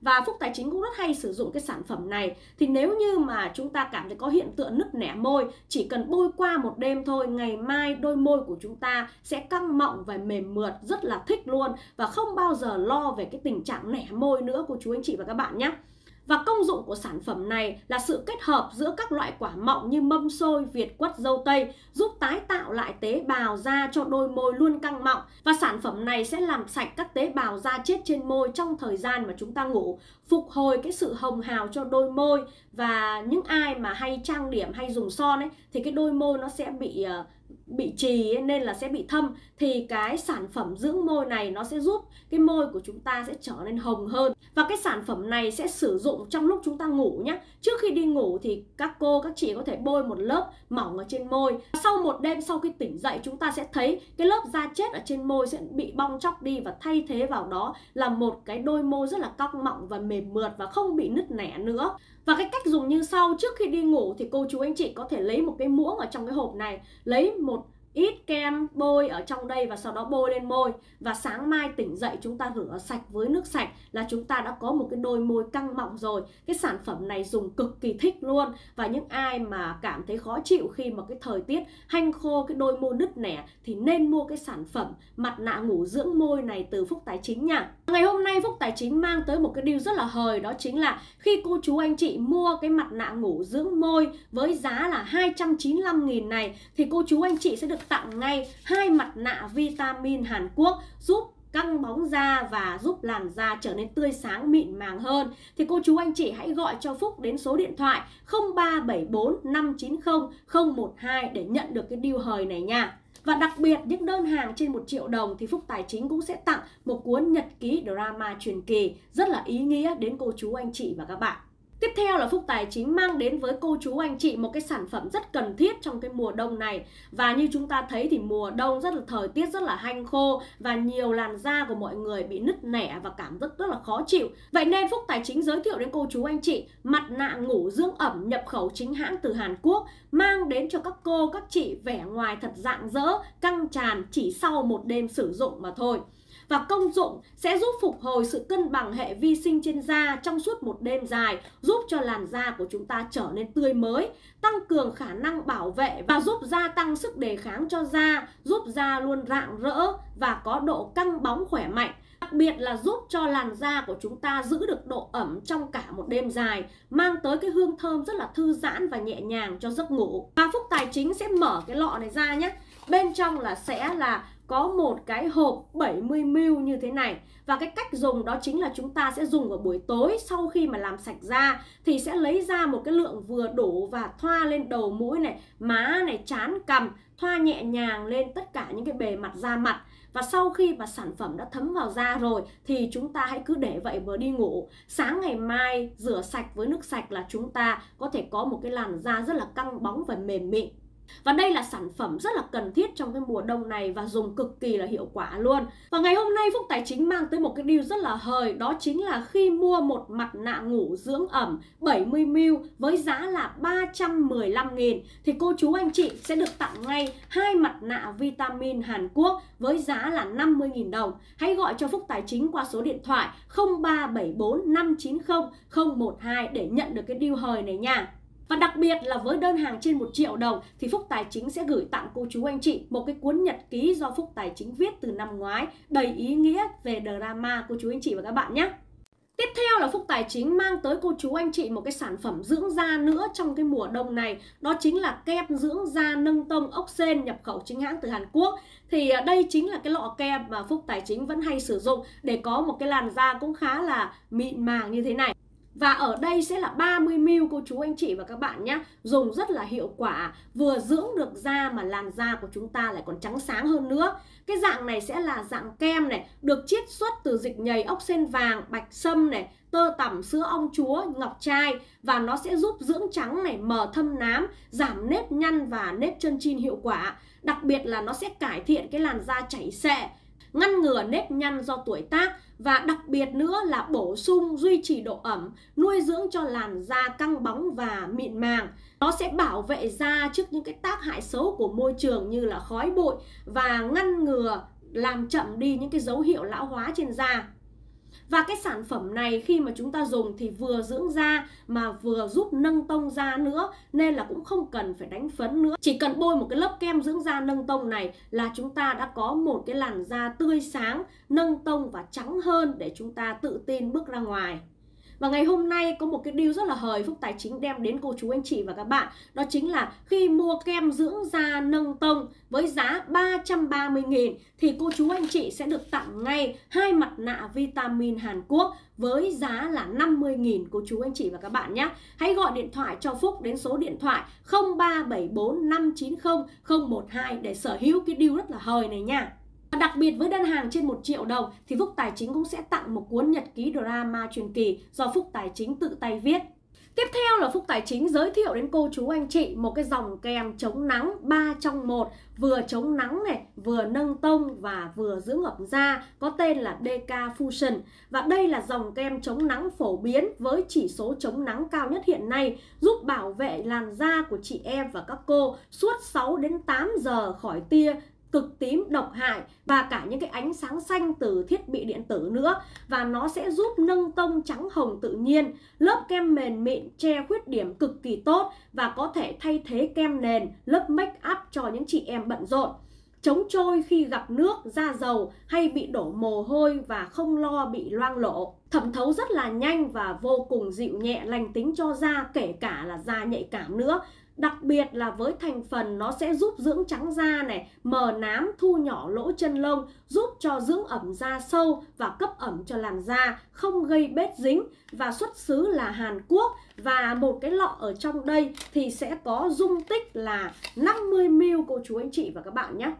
và Phúc Tài Chính cũng rất hay sử dụng cái sản phẩm này thì nếu như mà chúng ta cảm thấy có hiện tượng nứt nẻ môi chỉ cần bôi qua một đêm thôi ngày mai đôi môi của chúng ta sẽ căng mọng và mềm mượt rất là thích luôn và không bao giờ lo về cái tình trạng nẻ môi nữa của chú anh chị và các bạn nhé và công dụng của sản phẩm này là sự kết hợp giữa các loại quả mọng như mâm xôi, việt quất, dâu tây giúp tái tạo lại tế bào da cho đôi môi luôn căng mọng và sản phẩm này sẽ làm sạch các tế bào da chết trên môi trong thời gian mà chúng ta ngủ, phục hồi cái sự hồng hào cho đôi môi và những ai mà hay trang điểm hay dùng son ấy thì cái đôi môi nó sẽ bị ờ, bị trì nên là sẽ bị thâm thì cái sản phẩm dưỡng môi này nó sẽ giúp cái môi của chúng ta sẽ trở nên hồng hơn và cái sản phẩm này sẽ sử dụng trong lúc chúng ta ngủ nhé trước khi đi ngủ thì các cô các chị có thể bôi một lớp mỏng ở trên môi sau một đêm sau khi tỉnh dậy chúng ta sẽ thấy cái lớp da chết ở trên môi sẽ bị bong chóc đi và thay thế vào đó là một cái đôi môi rất là cong mọng và mềm mượt và không bị nứt nẻ nữa và cái cách dùng như sau trước khi đi ngủ thì cô chú anh chị có thể lấy một cái muỗng ở trong cái hộp này lấy một ít kem bôi ở trong đây và sau đó bôi lên môi và sáng mai tỉnh dậy chúng ta rửa sạch với nước sạch là chúng ta đã có một cái đôi môi căng mọng rồi cái sản phẩm này dùng cực kỳ thích luôn và những ai mà cảm thấy khó chịu khi mà cái thời tiết hanh khô cái đôi môi nứt nẻ thì nên mua cái sản phẩm mặt nạ ngủ dưỡng môi này từ Phúc Tài Chính nha ngày hôm nay Phúc Tài Chính mang tới một cái điều rất là hời đó chính là khi cô chú anh chị mua cái mặt nạ ngủ dưỡng môi với giá là 295.000 này thì cô chú anh chị sẽ được tặng ngay hai mặt nạ vitamin Hàn Quốc giúp căng bóng da và giúp làn da trở nên tươi sáng mịn màng hơn thì cô chú anh chị hãy gọi cho Phúc đến số điện thoại 0374 590 012 để nhận được cái điều hời này nha. Và đặc biệt những đơn hàng trên 1 triệu đồng thì Phúc Tài Chính cũng sẽ tặng một cuốn nhật ký drama truyền kỳ rất là ý nghĩa đến cô chú anh chị và các bạn. Tiếp theo là Phúc Tài Chính mang đến với cô chú anh chị một cái sản phẩm rất cần thiết trong cái mùa đông này Và như chúng ta thấy thì mùa đông rất là thời tiết rất là hanh khô Và nhiều làn da của mọi người bị nứt nẻ và cảm giác rất là khó chịu Vậy nên Phúc Tài Chính giới thiệu đến cô chú anh chị Mặt nạ ngủ dưỡng ẩm nhập khẩu chính hãng từ Hàn Quốc Mang đến cho các cô, các chị vẻ ngoài thật rạng rỡ, căng tràn chỉ sau một đêm sử dụng mà thôi và công dụng sẽ giúp phục hồi sự cân bằng hệ vi sinh trên da trong suốt một đêm dài, giúp cho làn da của chúng ta trở nên tươi mới, tăng cường khả năng bảo vệ và giúp gia tăng sức đề kháng cho da, giúp da luôn rạng rỡ và có độ căng bóng khỏe mạnh đặc biệt là giúp cho làn da của chúng ta giữ được độ ẩm trong cả một đêm dài, mang tới cái hương thơm rất là thư giãn và nhẹ nhàng cho giấc ngủ. Và Phúc Tài Chính sẽ mở cái lọ này ra nhé. Bên trong là sẽ là có một cái hộp 70ml như thế này và cái cách dùng đó chính là chúng ta sẽ dùng vào buổi tối sau khi mà làm sạch da thì sẽ lấy ra một cái lượng vừa đủ và thoa lên đầu mũi này, má này, chán cằm, thoa nhẹ nhàng lên tất cả những cái bề mặt da mặt và sau khi mà sản phẩm đã thấm vào da rồi thì chúng ta hãy cứ để vậy vừa đi ngủ sáng ngày mai rửa sạch với nước sạch là chúng ta có thể có một cái làn da rất là căng bóng và mềm mịn và đây là sản phẩm rất là cần thiết trong cái mùa đông này và dùng cực kỳ là hiệu quả luôn. Và ngày hôm nay Phúc Tài Chính mang tới một cái điều rất là hời đó chính là khi mua một mặt nạ ngủ dưỡng ẩm 70ml với giá là 315 nghìn thì cô chú anh chị sẽ được tặng ngay hai mặt nạ vitamin Hàn Quốc với giá là 50 nghìn đồng. Hãy gọi cho Phúc Tài Chính qua số điện thoại 0374 590 012 để nhận được cái điều hời này nha. Và đặc biệt là với đơn hàng trên 1 triệu đồng thì Phúc Tài Chính sẽ gửi tặng cô chú anh chị một cái cuốn nhật ký do Phúc Tài Chính viết từ năm ngoái đầy ý nghĩa về drama cô chú anh chị và các bạn nhé. Tiếp theo là Phúc Tài Chính mang tới cô chú anh chị một cái sản phẩm dưỡng da nữa trong cái mùa đông này Đó chính là kem dưỡng da nâng tông ốc sen nhập khẩu chính hãng từ Hàn Quốc Thì à, đây chính là cái lọ kem mà Phúc Tài Chính vẫn hay sử dụng để có một cái làn da cũng khá là mịn màng như thế này và ở đây sẽ là 30ml cô chú anh chị và các bạn nhé Dùng rất là hiệu quả Vừa dưỡng được da mà làn da của chúng ta lại còn trắng sáng hơn nữa Cái dạng này sẽ là dạng kem này Được chiết xuất từ dịch nhầy ốc sen vàng, bạch sâm này tơ tằm sữa ong chúa, ngọc trai và nó sẽ giúp dưỡng trắng này, mờ thâm nám, giảm nếp nhăn và nếp chân chin hiệu quả. Đặc biệt là nó sẽ cải thiện cái làn da chảy xệ, ngăn ngừa nếp nhăn do tuổi tác và đặc biệt nữa là bổ sung duy trì độ ẩm, nuôi dưỡng cho làn da căng bóng và mịn màng. Nó sẽ bảo vệ da trước những cái tác hại xấu của môi trường như là khói bụi và ngăn ngừa làm chậm đi những cái dấu hiệu lão hóa trên da và cái sản phẩm này khi mà chúng ta dùng thì vừa dưỡng da mà vừa giúp nâng tông da nữa nên là cũng không cần phải đánh phấn nữa chỉ cần bôi một cái lớp kem dưỡng da nâng tông này là chúng ta đã có một cái làn da tươi sáng nâng tông và trắng hơn để chúng ta tự tin bước ra ngoài và ngày hôm nay có một cái deal rất là hời phúc tài chính đem đến cô chú anh chị và các bạn Đó chính là khi mua kem dưỡng da nâng tông với giá 330.000 Thì cô chú anh chị sẽ được tặng ngay hai mặt nạ vitamin Hàn Quốc với giá là 50.000 cô chú anh chị và các bạn nhé. Hãy gọi điện thoại cho Phúc đến số điện thoại 0374 590 012 để sở hữu cái deal rất là hời này nha. Đặc biệt với đơn hàng trên 1 triệu đồng thì Phúc Tài Chính cũng sẽ tặng một cuốn nhật ký drama truyền kỳ do Phúc Tài Chính tự tay viết. Tiếp theo là Phúc Tài Chính giới thiệu đến cô chú anh chị một cái dòng kem chống nắng 3 trong 1 vừa chống nắng này, vừa nâng tông và vừa dưỡng ẩm da có tên là DK Fusion và đây là dòng kem chống nắng phổ biến với chỉ số chống nắng cao nhất hiện nay giúp bảo vệ làn da của chị em và các cô suốt 6 đến 8 giờ khỏi tia cực tím độc hại và cả những cái ánh sáng xanh từ thiết bị điện tử nữa và nó sẽ giúp nâng tông trắng hồng tự nhiên lớp kem mềm mịn che khuyết điểm cực kỳ tốt và có thể thay thế kem nền lớp make up cho những chị em bận rộn chống trôi khi gặp nước, da dầu hay bị đổ mồ hôi và không lo bị loang lộ. Thẩm thấu rất là nhanh và vô cùng dịu nhẹ lành tính cho da kể cả là da nhạy cảm nữa đặc biệt là với thành phần nó sẽ giúp dưỡng trắng da này mờ nám thu nhỏ lỗ chân lông giúp cho dưỡng ẩm da sâu và cấp ẩm cho làn da không gây bết dính và xuất xứ là Hàn Quốc và một cái lọ ở trong đây thì sẽ có dung tích là 50ml cô chú anh chị và các bạn nhé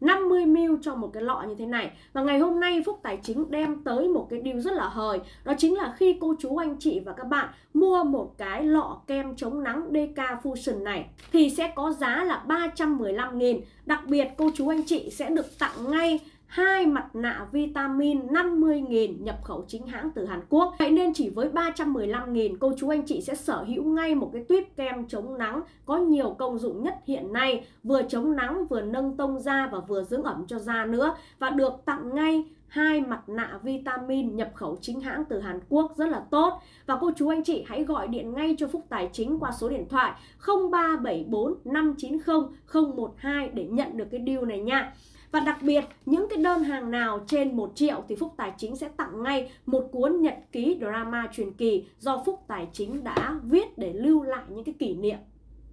50 ml cho một cái lọ như thế này Và ngày hôm nay Phúc Tài Chính đem tới một cái điều rất là hời Đó chính là khi cô chú anh chị và các bạn mua một cái lọ kem chống nắng DK Fusion này Thì sẽ có giá là 315 nghìn Đặc biệt cô chú anh chị sẽ được tặng ngay hai mặt nạ vitamin 50.000 nhập khẩu chính hãng từ Hàn Quốc. Vậy nên chỉ với 315.000 cô chú anh chị sẽ sở hữu ngay một cái tuyếp kem chống nắng có nhiều công dụng nhất hiện nay, vừa chống nắng vừa nâng tông da và vừa dưỡng ẩm cho da nữa và được tặng ngay hai mặt nạ vitamin nhập khẩu chính hãng từ Hàn Quốc rất là tốt và cô chú anh chị hãy gọi điện ngay cho Phúc Tài Chính qua số điện thoại 0374 590 012 để nhận được cái deal này nha. Và đặc biệt, những cái đơn hàng nào trên 1 triệu thì Phúc Tài Chính sẽ tặng ngay một cuốn nhật ký drama truyền kỳ do Phúc Tài Chính đã viết để lưu lại những cái kỷ niệm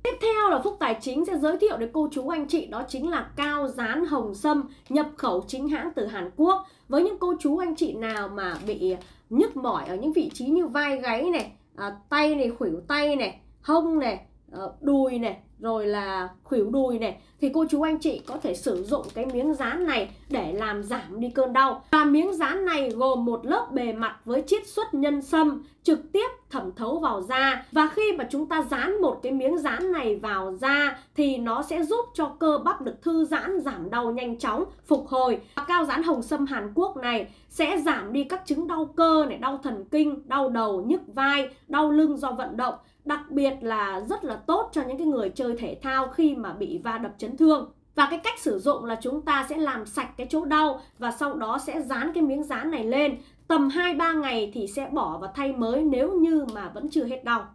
Tiếp theo là Phúc Tài Chính sẽ giới thiệu đến cô chú anh chị đó chính là cao dán hồng sâm nhập khẩu chính hãng từ Hàn Quốc. Với những cô chú anh chị nào mà bị nhức mỏi ở những vị trí như vai gáy này, à, tay này, khuỷu tay này, hông này, à, đùi này, rồi là khuỷu đùi này thì cô chú anh chị có thể sử dụng cái miếng dán này để làm giảm đi cơn đau và miếng dán này gồm một lớp bề mặt với chiết xuất nhân sâm trực tiếp thẩm thấu vào da và khi mà chúng ta dán một cái miếng dán này vào da thì nó sẽ giúp cho cơ bắp được thư giãn giảm đau nhanh chóng phục hồi và cao dán hồng sâm Hàn Quốc này sẽ giảm đi các chứng đau cơ này đau thần kinh đau đầu nhức vai đau lưng do vận động đặc biệt là rất là tốt cho những cái người chơi thể thao khi mà bị va đập chấn thương và cái cách sử dụng là chúng ta sẽ làm sạch cái chỗ đau và sau đó sẽ dán cái miếng dán này lên tầm 2-3 ngày thì sẽ bỏ và thay mới nếu như mà vẫn chưa hết đau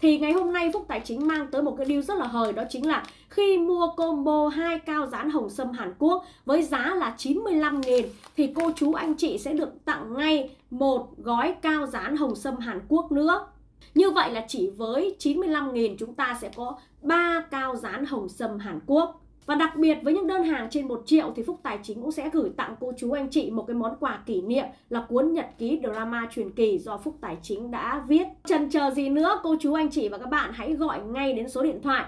thì ngày hôm nay Phúc Tài Chính mang tới một cái deal rất là hời đó chính là khi mua combo hai cao dán hồng sâm Hàn Quốc với giá là 95 nghìn thì cô chú anh chị sẽ được tặng ngay một gói cao dán hồng sâm Hàn Quốc nữa. Như vậy là chỉ với 95.000 chúng ta sẽ có 3 cao dán hồng sâm Hàn Quốc. Và đặc biệt với những đơn hàng trên 1 triệu thì Phúc Tài Chính cũng sẽ gửi tặng cô chú anh chị một cái món quà kỷ niệm là cuốn nhật ký drama truyền kỳ do Phúc Tài Chính đã viết. Chần chờ gì nữa cô chú anh chị và các bạn hãy gọi ngay đến số điện thoại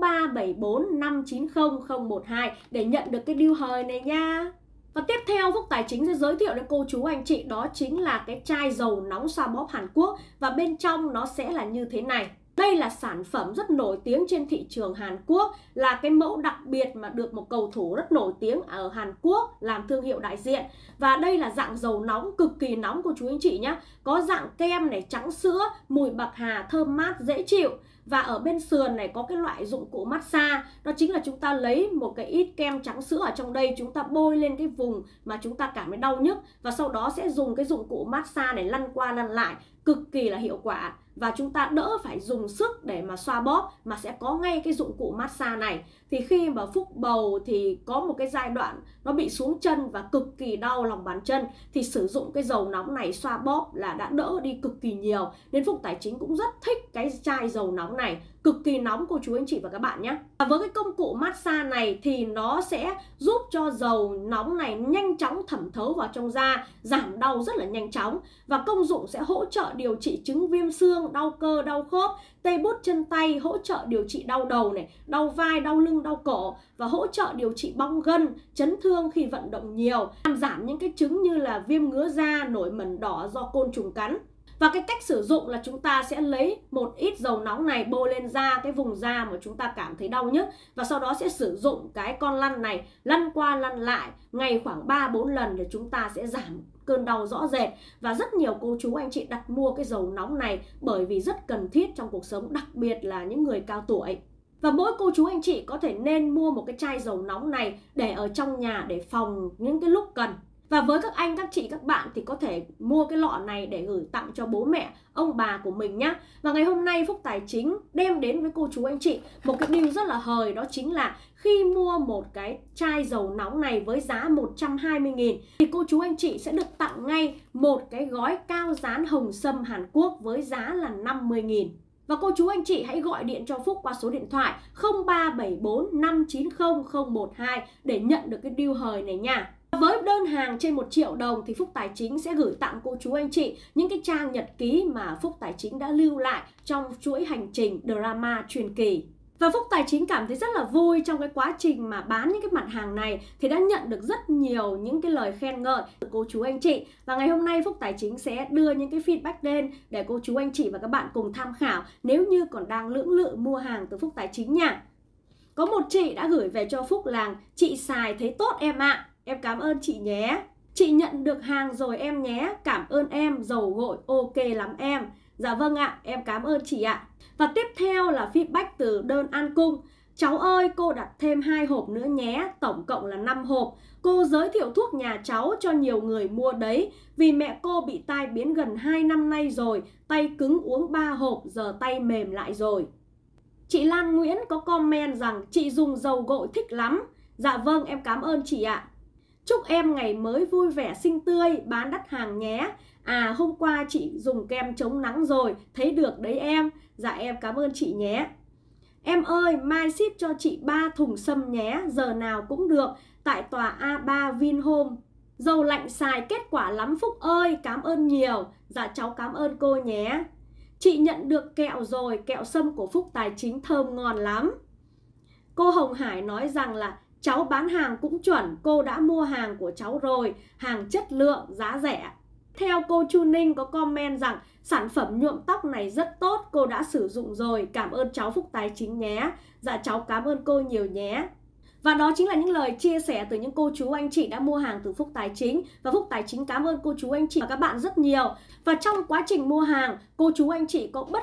0374 590 012 để nhận được cái deal hời này nha. Và tiếp theo Phúc Tài Chính sẽ giới thiệu đến cô chú anh chị đó chính là cái chai dầu nóng xoa bóp Hàn Quốc và bên trong nó sẽ là như thế này. Đây là sản phẩm rất nổi tiếng trên thị trường Hàn Quốc, là cái mẫu đặc biệt mà được một cầu thủ rất nổi tiếng ở Hàn Quốc làm thương hiệu đại diện. Và đây là dạng dầu nóng cực kỳ nóng của chú anh chị nhé. Có dạng kem này, trắng sữa, mùi bạc hà, thơm mát, dễ chịu và ở bên sườn này có cái loại dụng cụ massage đó chính là chúng ta lấy một cái ít kem trắng sữa ở trong đây chúng ta bôi lên cái vùng mà chúng ta cảm thấy đau nhức và sau đó sẽ dùng cái dụng cụ massage này lăn qua lăn lại cực kỳ là hiệu quả và chúng ta đỡ phải dùng sức để mà xoa bóp mà sẽ có ngay cái dụng cụ massage này thì khi mà phúc bầu thì có một cái giai đoạn nó bị xuống chân và cực kỳ đau lòng bàn chân thì sử dụng cái dầu nóng này xoa bóp là đã đỡ đi cực kỳ nhiều nên phúc tài chính cũng rất thích cái chai dầu nóng này cực kỳ nóng cô chú anh chị và các bạn nhé và với cái công cụ massage này thì nó sẽ giúp cho dầu nóng này nhanh chóng thẩm thấu vào trong da giảm đau rất là nhanh chóng và công dụng sẽ hỗ trợ điều trị chứng viêm xương đau cơ đau khớp tê bốt chân tay hỗ trợ điều trị đau đầu này đau vai đau lưng đau cổ và hỗ trợ điều trị bong gân chấn thương khi vận động nhiều làm giảm những cái chứng như là viêm ngứa da nổi mẩn đỏ do côn trùng cắn và cái cách sử dụng là chúng ta sẽ lấy một ít dầu nóng này bôi lên da cái vùng da mà chúng ta cảm thấy đau nhất và sau đó sẽ sử dụng cái con lăn này lăn qua lăn lại ngày khoảng 3 4 lần để chúng ta sẽ giảm cơn đau rõ rệt và rất nhiều cô chú anh chị đặt mua cái dầu nóng này bởi vì rất cần thiết trong cuộc sống đặc biệt là những người cao tuổi. Và mỗi cô chú anh chị có thể nên mua một cái chai dầu nóng này để ở trong nhà để phòng những cái lúc cần. Và với các anh, các chị, các bạn thì có thể mua cái lọ này để gửi tặng cho bố mẹ, ông bà của mình nhé. Và ngày hôm nay Phúc Tài Chính đem đến với cô chú anh chị một cái điều rất là hời đó chính là khi mua một cái chai dầu nóng này với giá 120.000 thì cô chú anh chị sẽ được tặng ngay một cái gói cao dán hồng sâm Hàn Quốc với giá là 50.000. Và cô chú anh chị hãy gọi điện cho Phúc qua số điện thoại 0374 590 012 để nhận được cái deal hời này nha. Với đơn hàng trên 1 triệu đồng thì Phúc Tài Chính sẽ gửi tặng cô chú anh chị những cái trang nhật ký mà Phúc Tài Chính đã lưu lại trong chuỗi hành trình drama truyền kỳ và Phúc Tài chính cảm thấy rất là vui trong cái quá trình mà bán những cái mặt hàng này thì đã nhận được rất nhiều những cái lời khen ngợi từ cô chú anh chị. Và ngày hôm nay Phúc Tài chính sẽ đưa những cái feedback lên để cô chú anh chị và các bạn cùng tham khảo nếu như còn đang lưỡng lự mua hàng từ Phúc Tài chính nha. Có một chị đã gửi về cho Phúc làng chị xài thấy tốt em ạ. À. Em cảm ơn chị nhé. Chị nhận được hàng rồi em nhé, cảm ơn em, dầu gội ok lắm em. Dạ vâng ạ, em cảm ơn chị ạ. Và tiếp theo là feedback từ đơn an cung. Cháu ơi, cô đặt thêm hai hộp nữa nhé, tổng cộng là 5 hộp. Cô giới thiệu thuốc nhà cháu cho nhiều người mua đấy, vì mẹ cô bị tai biến gần 2 năm nay rồi, tay cứng uống 3 hộp, giờ tay mềm lại rồi. Chị Lan Nguyễn có comment rằng chị dùng dầu gội thích lắm. Dạ vâng, em cảm ơn chị ạ. Chúc em ngày mới vui vẻ xinh tươi, bán đắt hàng nhé à hôm qua chị dùng kem chống nắng rồi thấy được đấy em dạ em cảm ơn chị nhé em ơi mai ship cho chị 3 thùng sâm nhé giờ nào cũng được tại tòa A3 Vinhome dầu lạnh xài kết quả lắm Phúc ơi cảm ơn nhiều dạ cháu cảm ơn cô nhé chị nhận được kẹo rồi kẹo sâm của Phúc Tài Chính thơm ngon lắm cô Hồng Hải nói rằng là cháu bán hàng cũng chuẩn cô đã mua hàng của cháu rồi hàng chất lượng giá rẻ theo cô Chu Ninh có comment rằng sản phẩm nhuộm tóc này rất tốt, cô đã sử dụng rồi, cảm ơn cháu Phúc Tài Chính nhé. Dạ cháu cảm ơn cô nhiều nhé. Và đó chính là những lời chia sẻ từ những cô chú anh chị đã mua hàng từ Phúc Tài Chính Và Phúc Tài Chính cảm ơn cô chú anh chị và các bạn rất nhiều Và trong quá trình mua hàng, cô chú anh chị có bất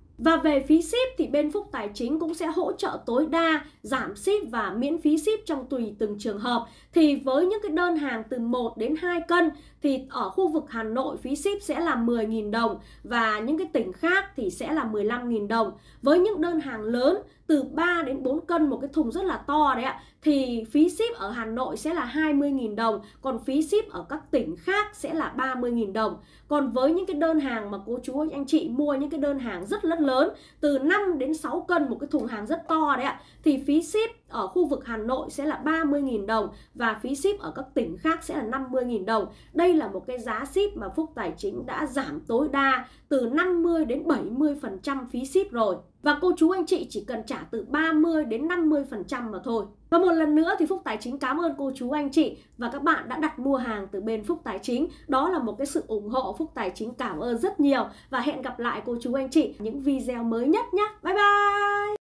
Và về phí ship thì bên Phúc Tài chính cũng sẽ hỗ trợ tối đa giảm ship và miễn phí ship trong tùy từng trường hợp thì với những cái đơn hàng từ 1 đến 2 cân thì ở khu vực Hà Nội phí ship sẽ là 10.000 đồng và những cái tỉnh khác thì sẽ là 15.000 đồng. Với những đơn hàng lớn từ 3 đến 4 cân một cái thùng rất là to đấy ạ thì phí ship ở Hà Nội sẽ là 20.000 đồng, còn phí ship ở các tỉnh khác sẽ là 30.000 đồng. Còn với những cái đơn hàng mà cô chú anh chị mua những cái đơn hàng rất rất lớn từ 5 đến 6 cân một cái thùng hàng rất to đấy ạ thì phí ship ở khu vực Hà Nội sẽ là 30.000 đồng và phí ship ở các tỉnh khác sẽ là 50.000 đồng. Đây là một cái giá ship mà Phúc Tài Chính đã giảm tối đa từ 50 đến 70% phí ship rồi. Và cô chú anh chị chỉ cần trả từ 30 đến 50% mà thôi. Và một lần nữa thì Phúc Tài Chính cảm ơn cô chú anh chị và các bạn đã đặt mua hàng từ bên Phúc Tài Chính. Đó là một cái sự ủng hộ Phúc Tài Chính cảm ơn rất nhiều và hẹn gặp lại cô chú anh chị những video mới nhất nhé. Bye bye!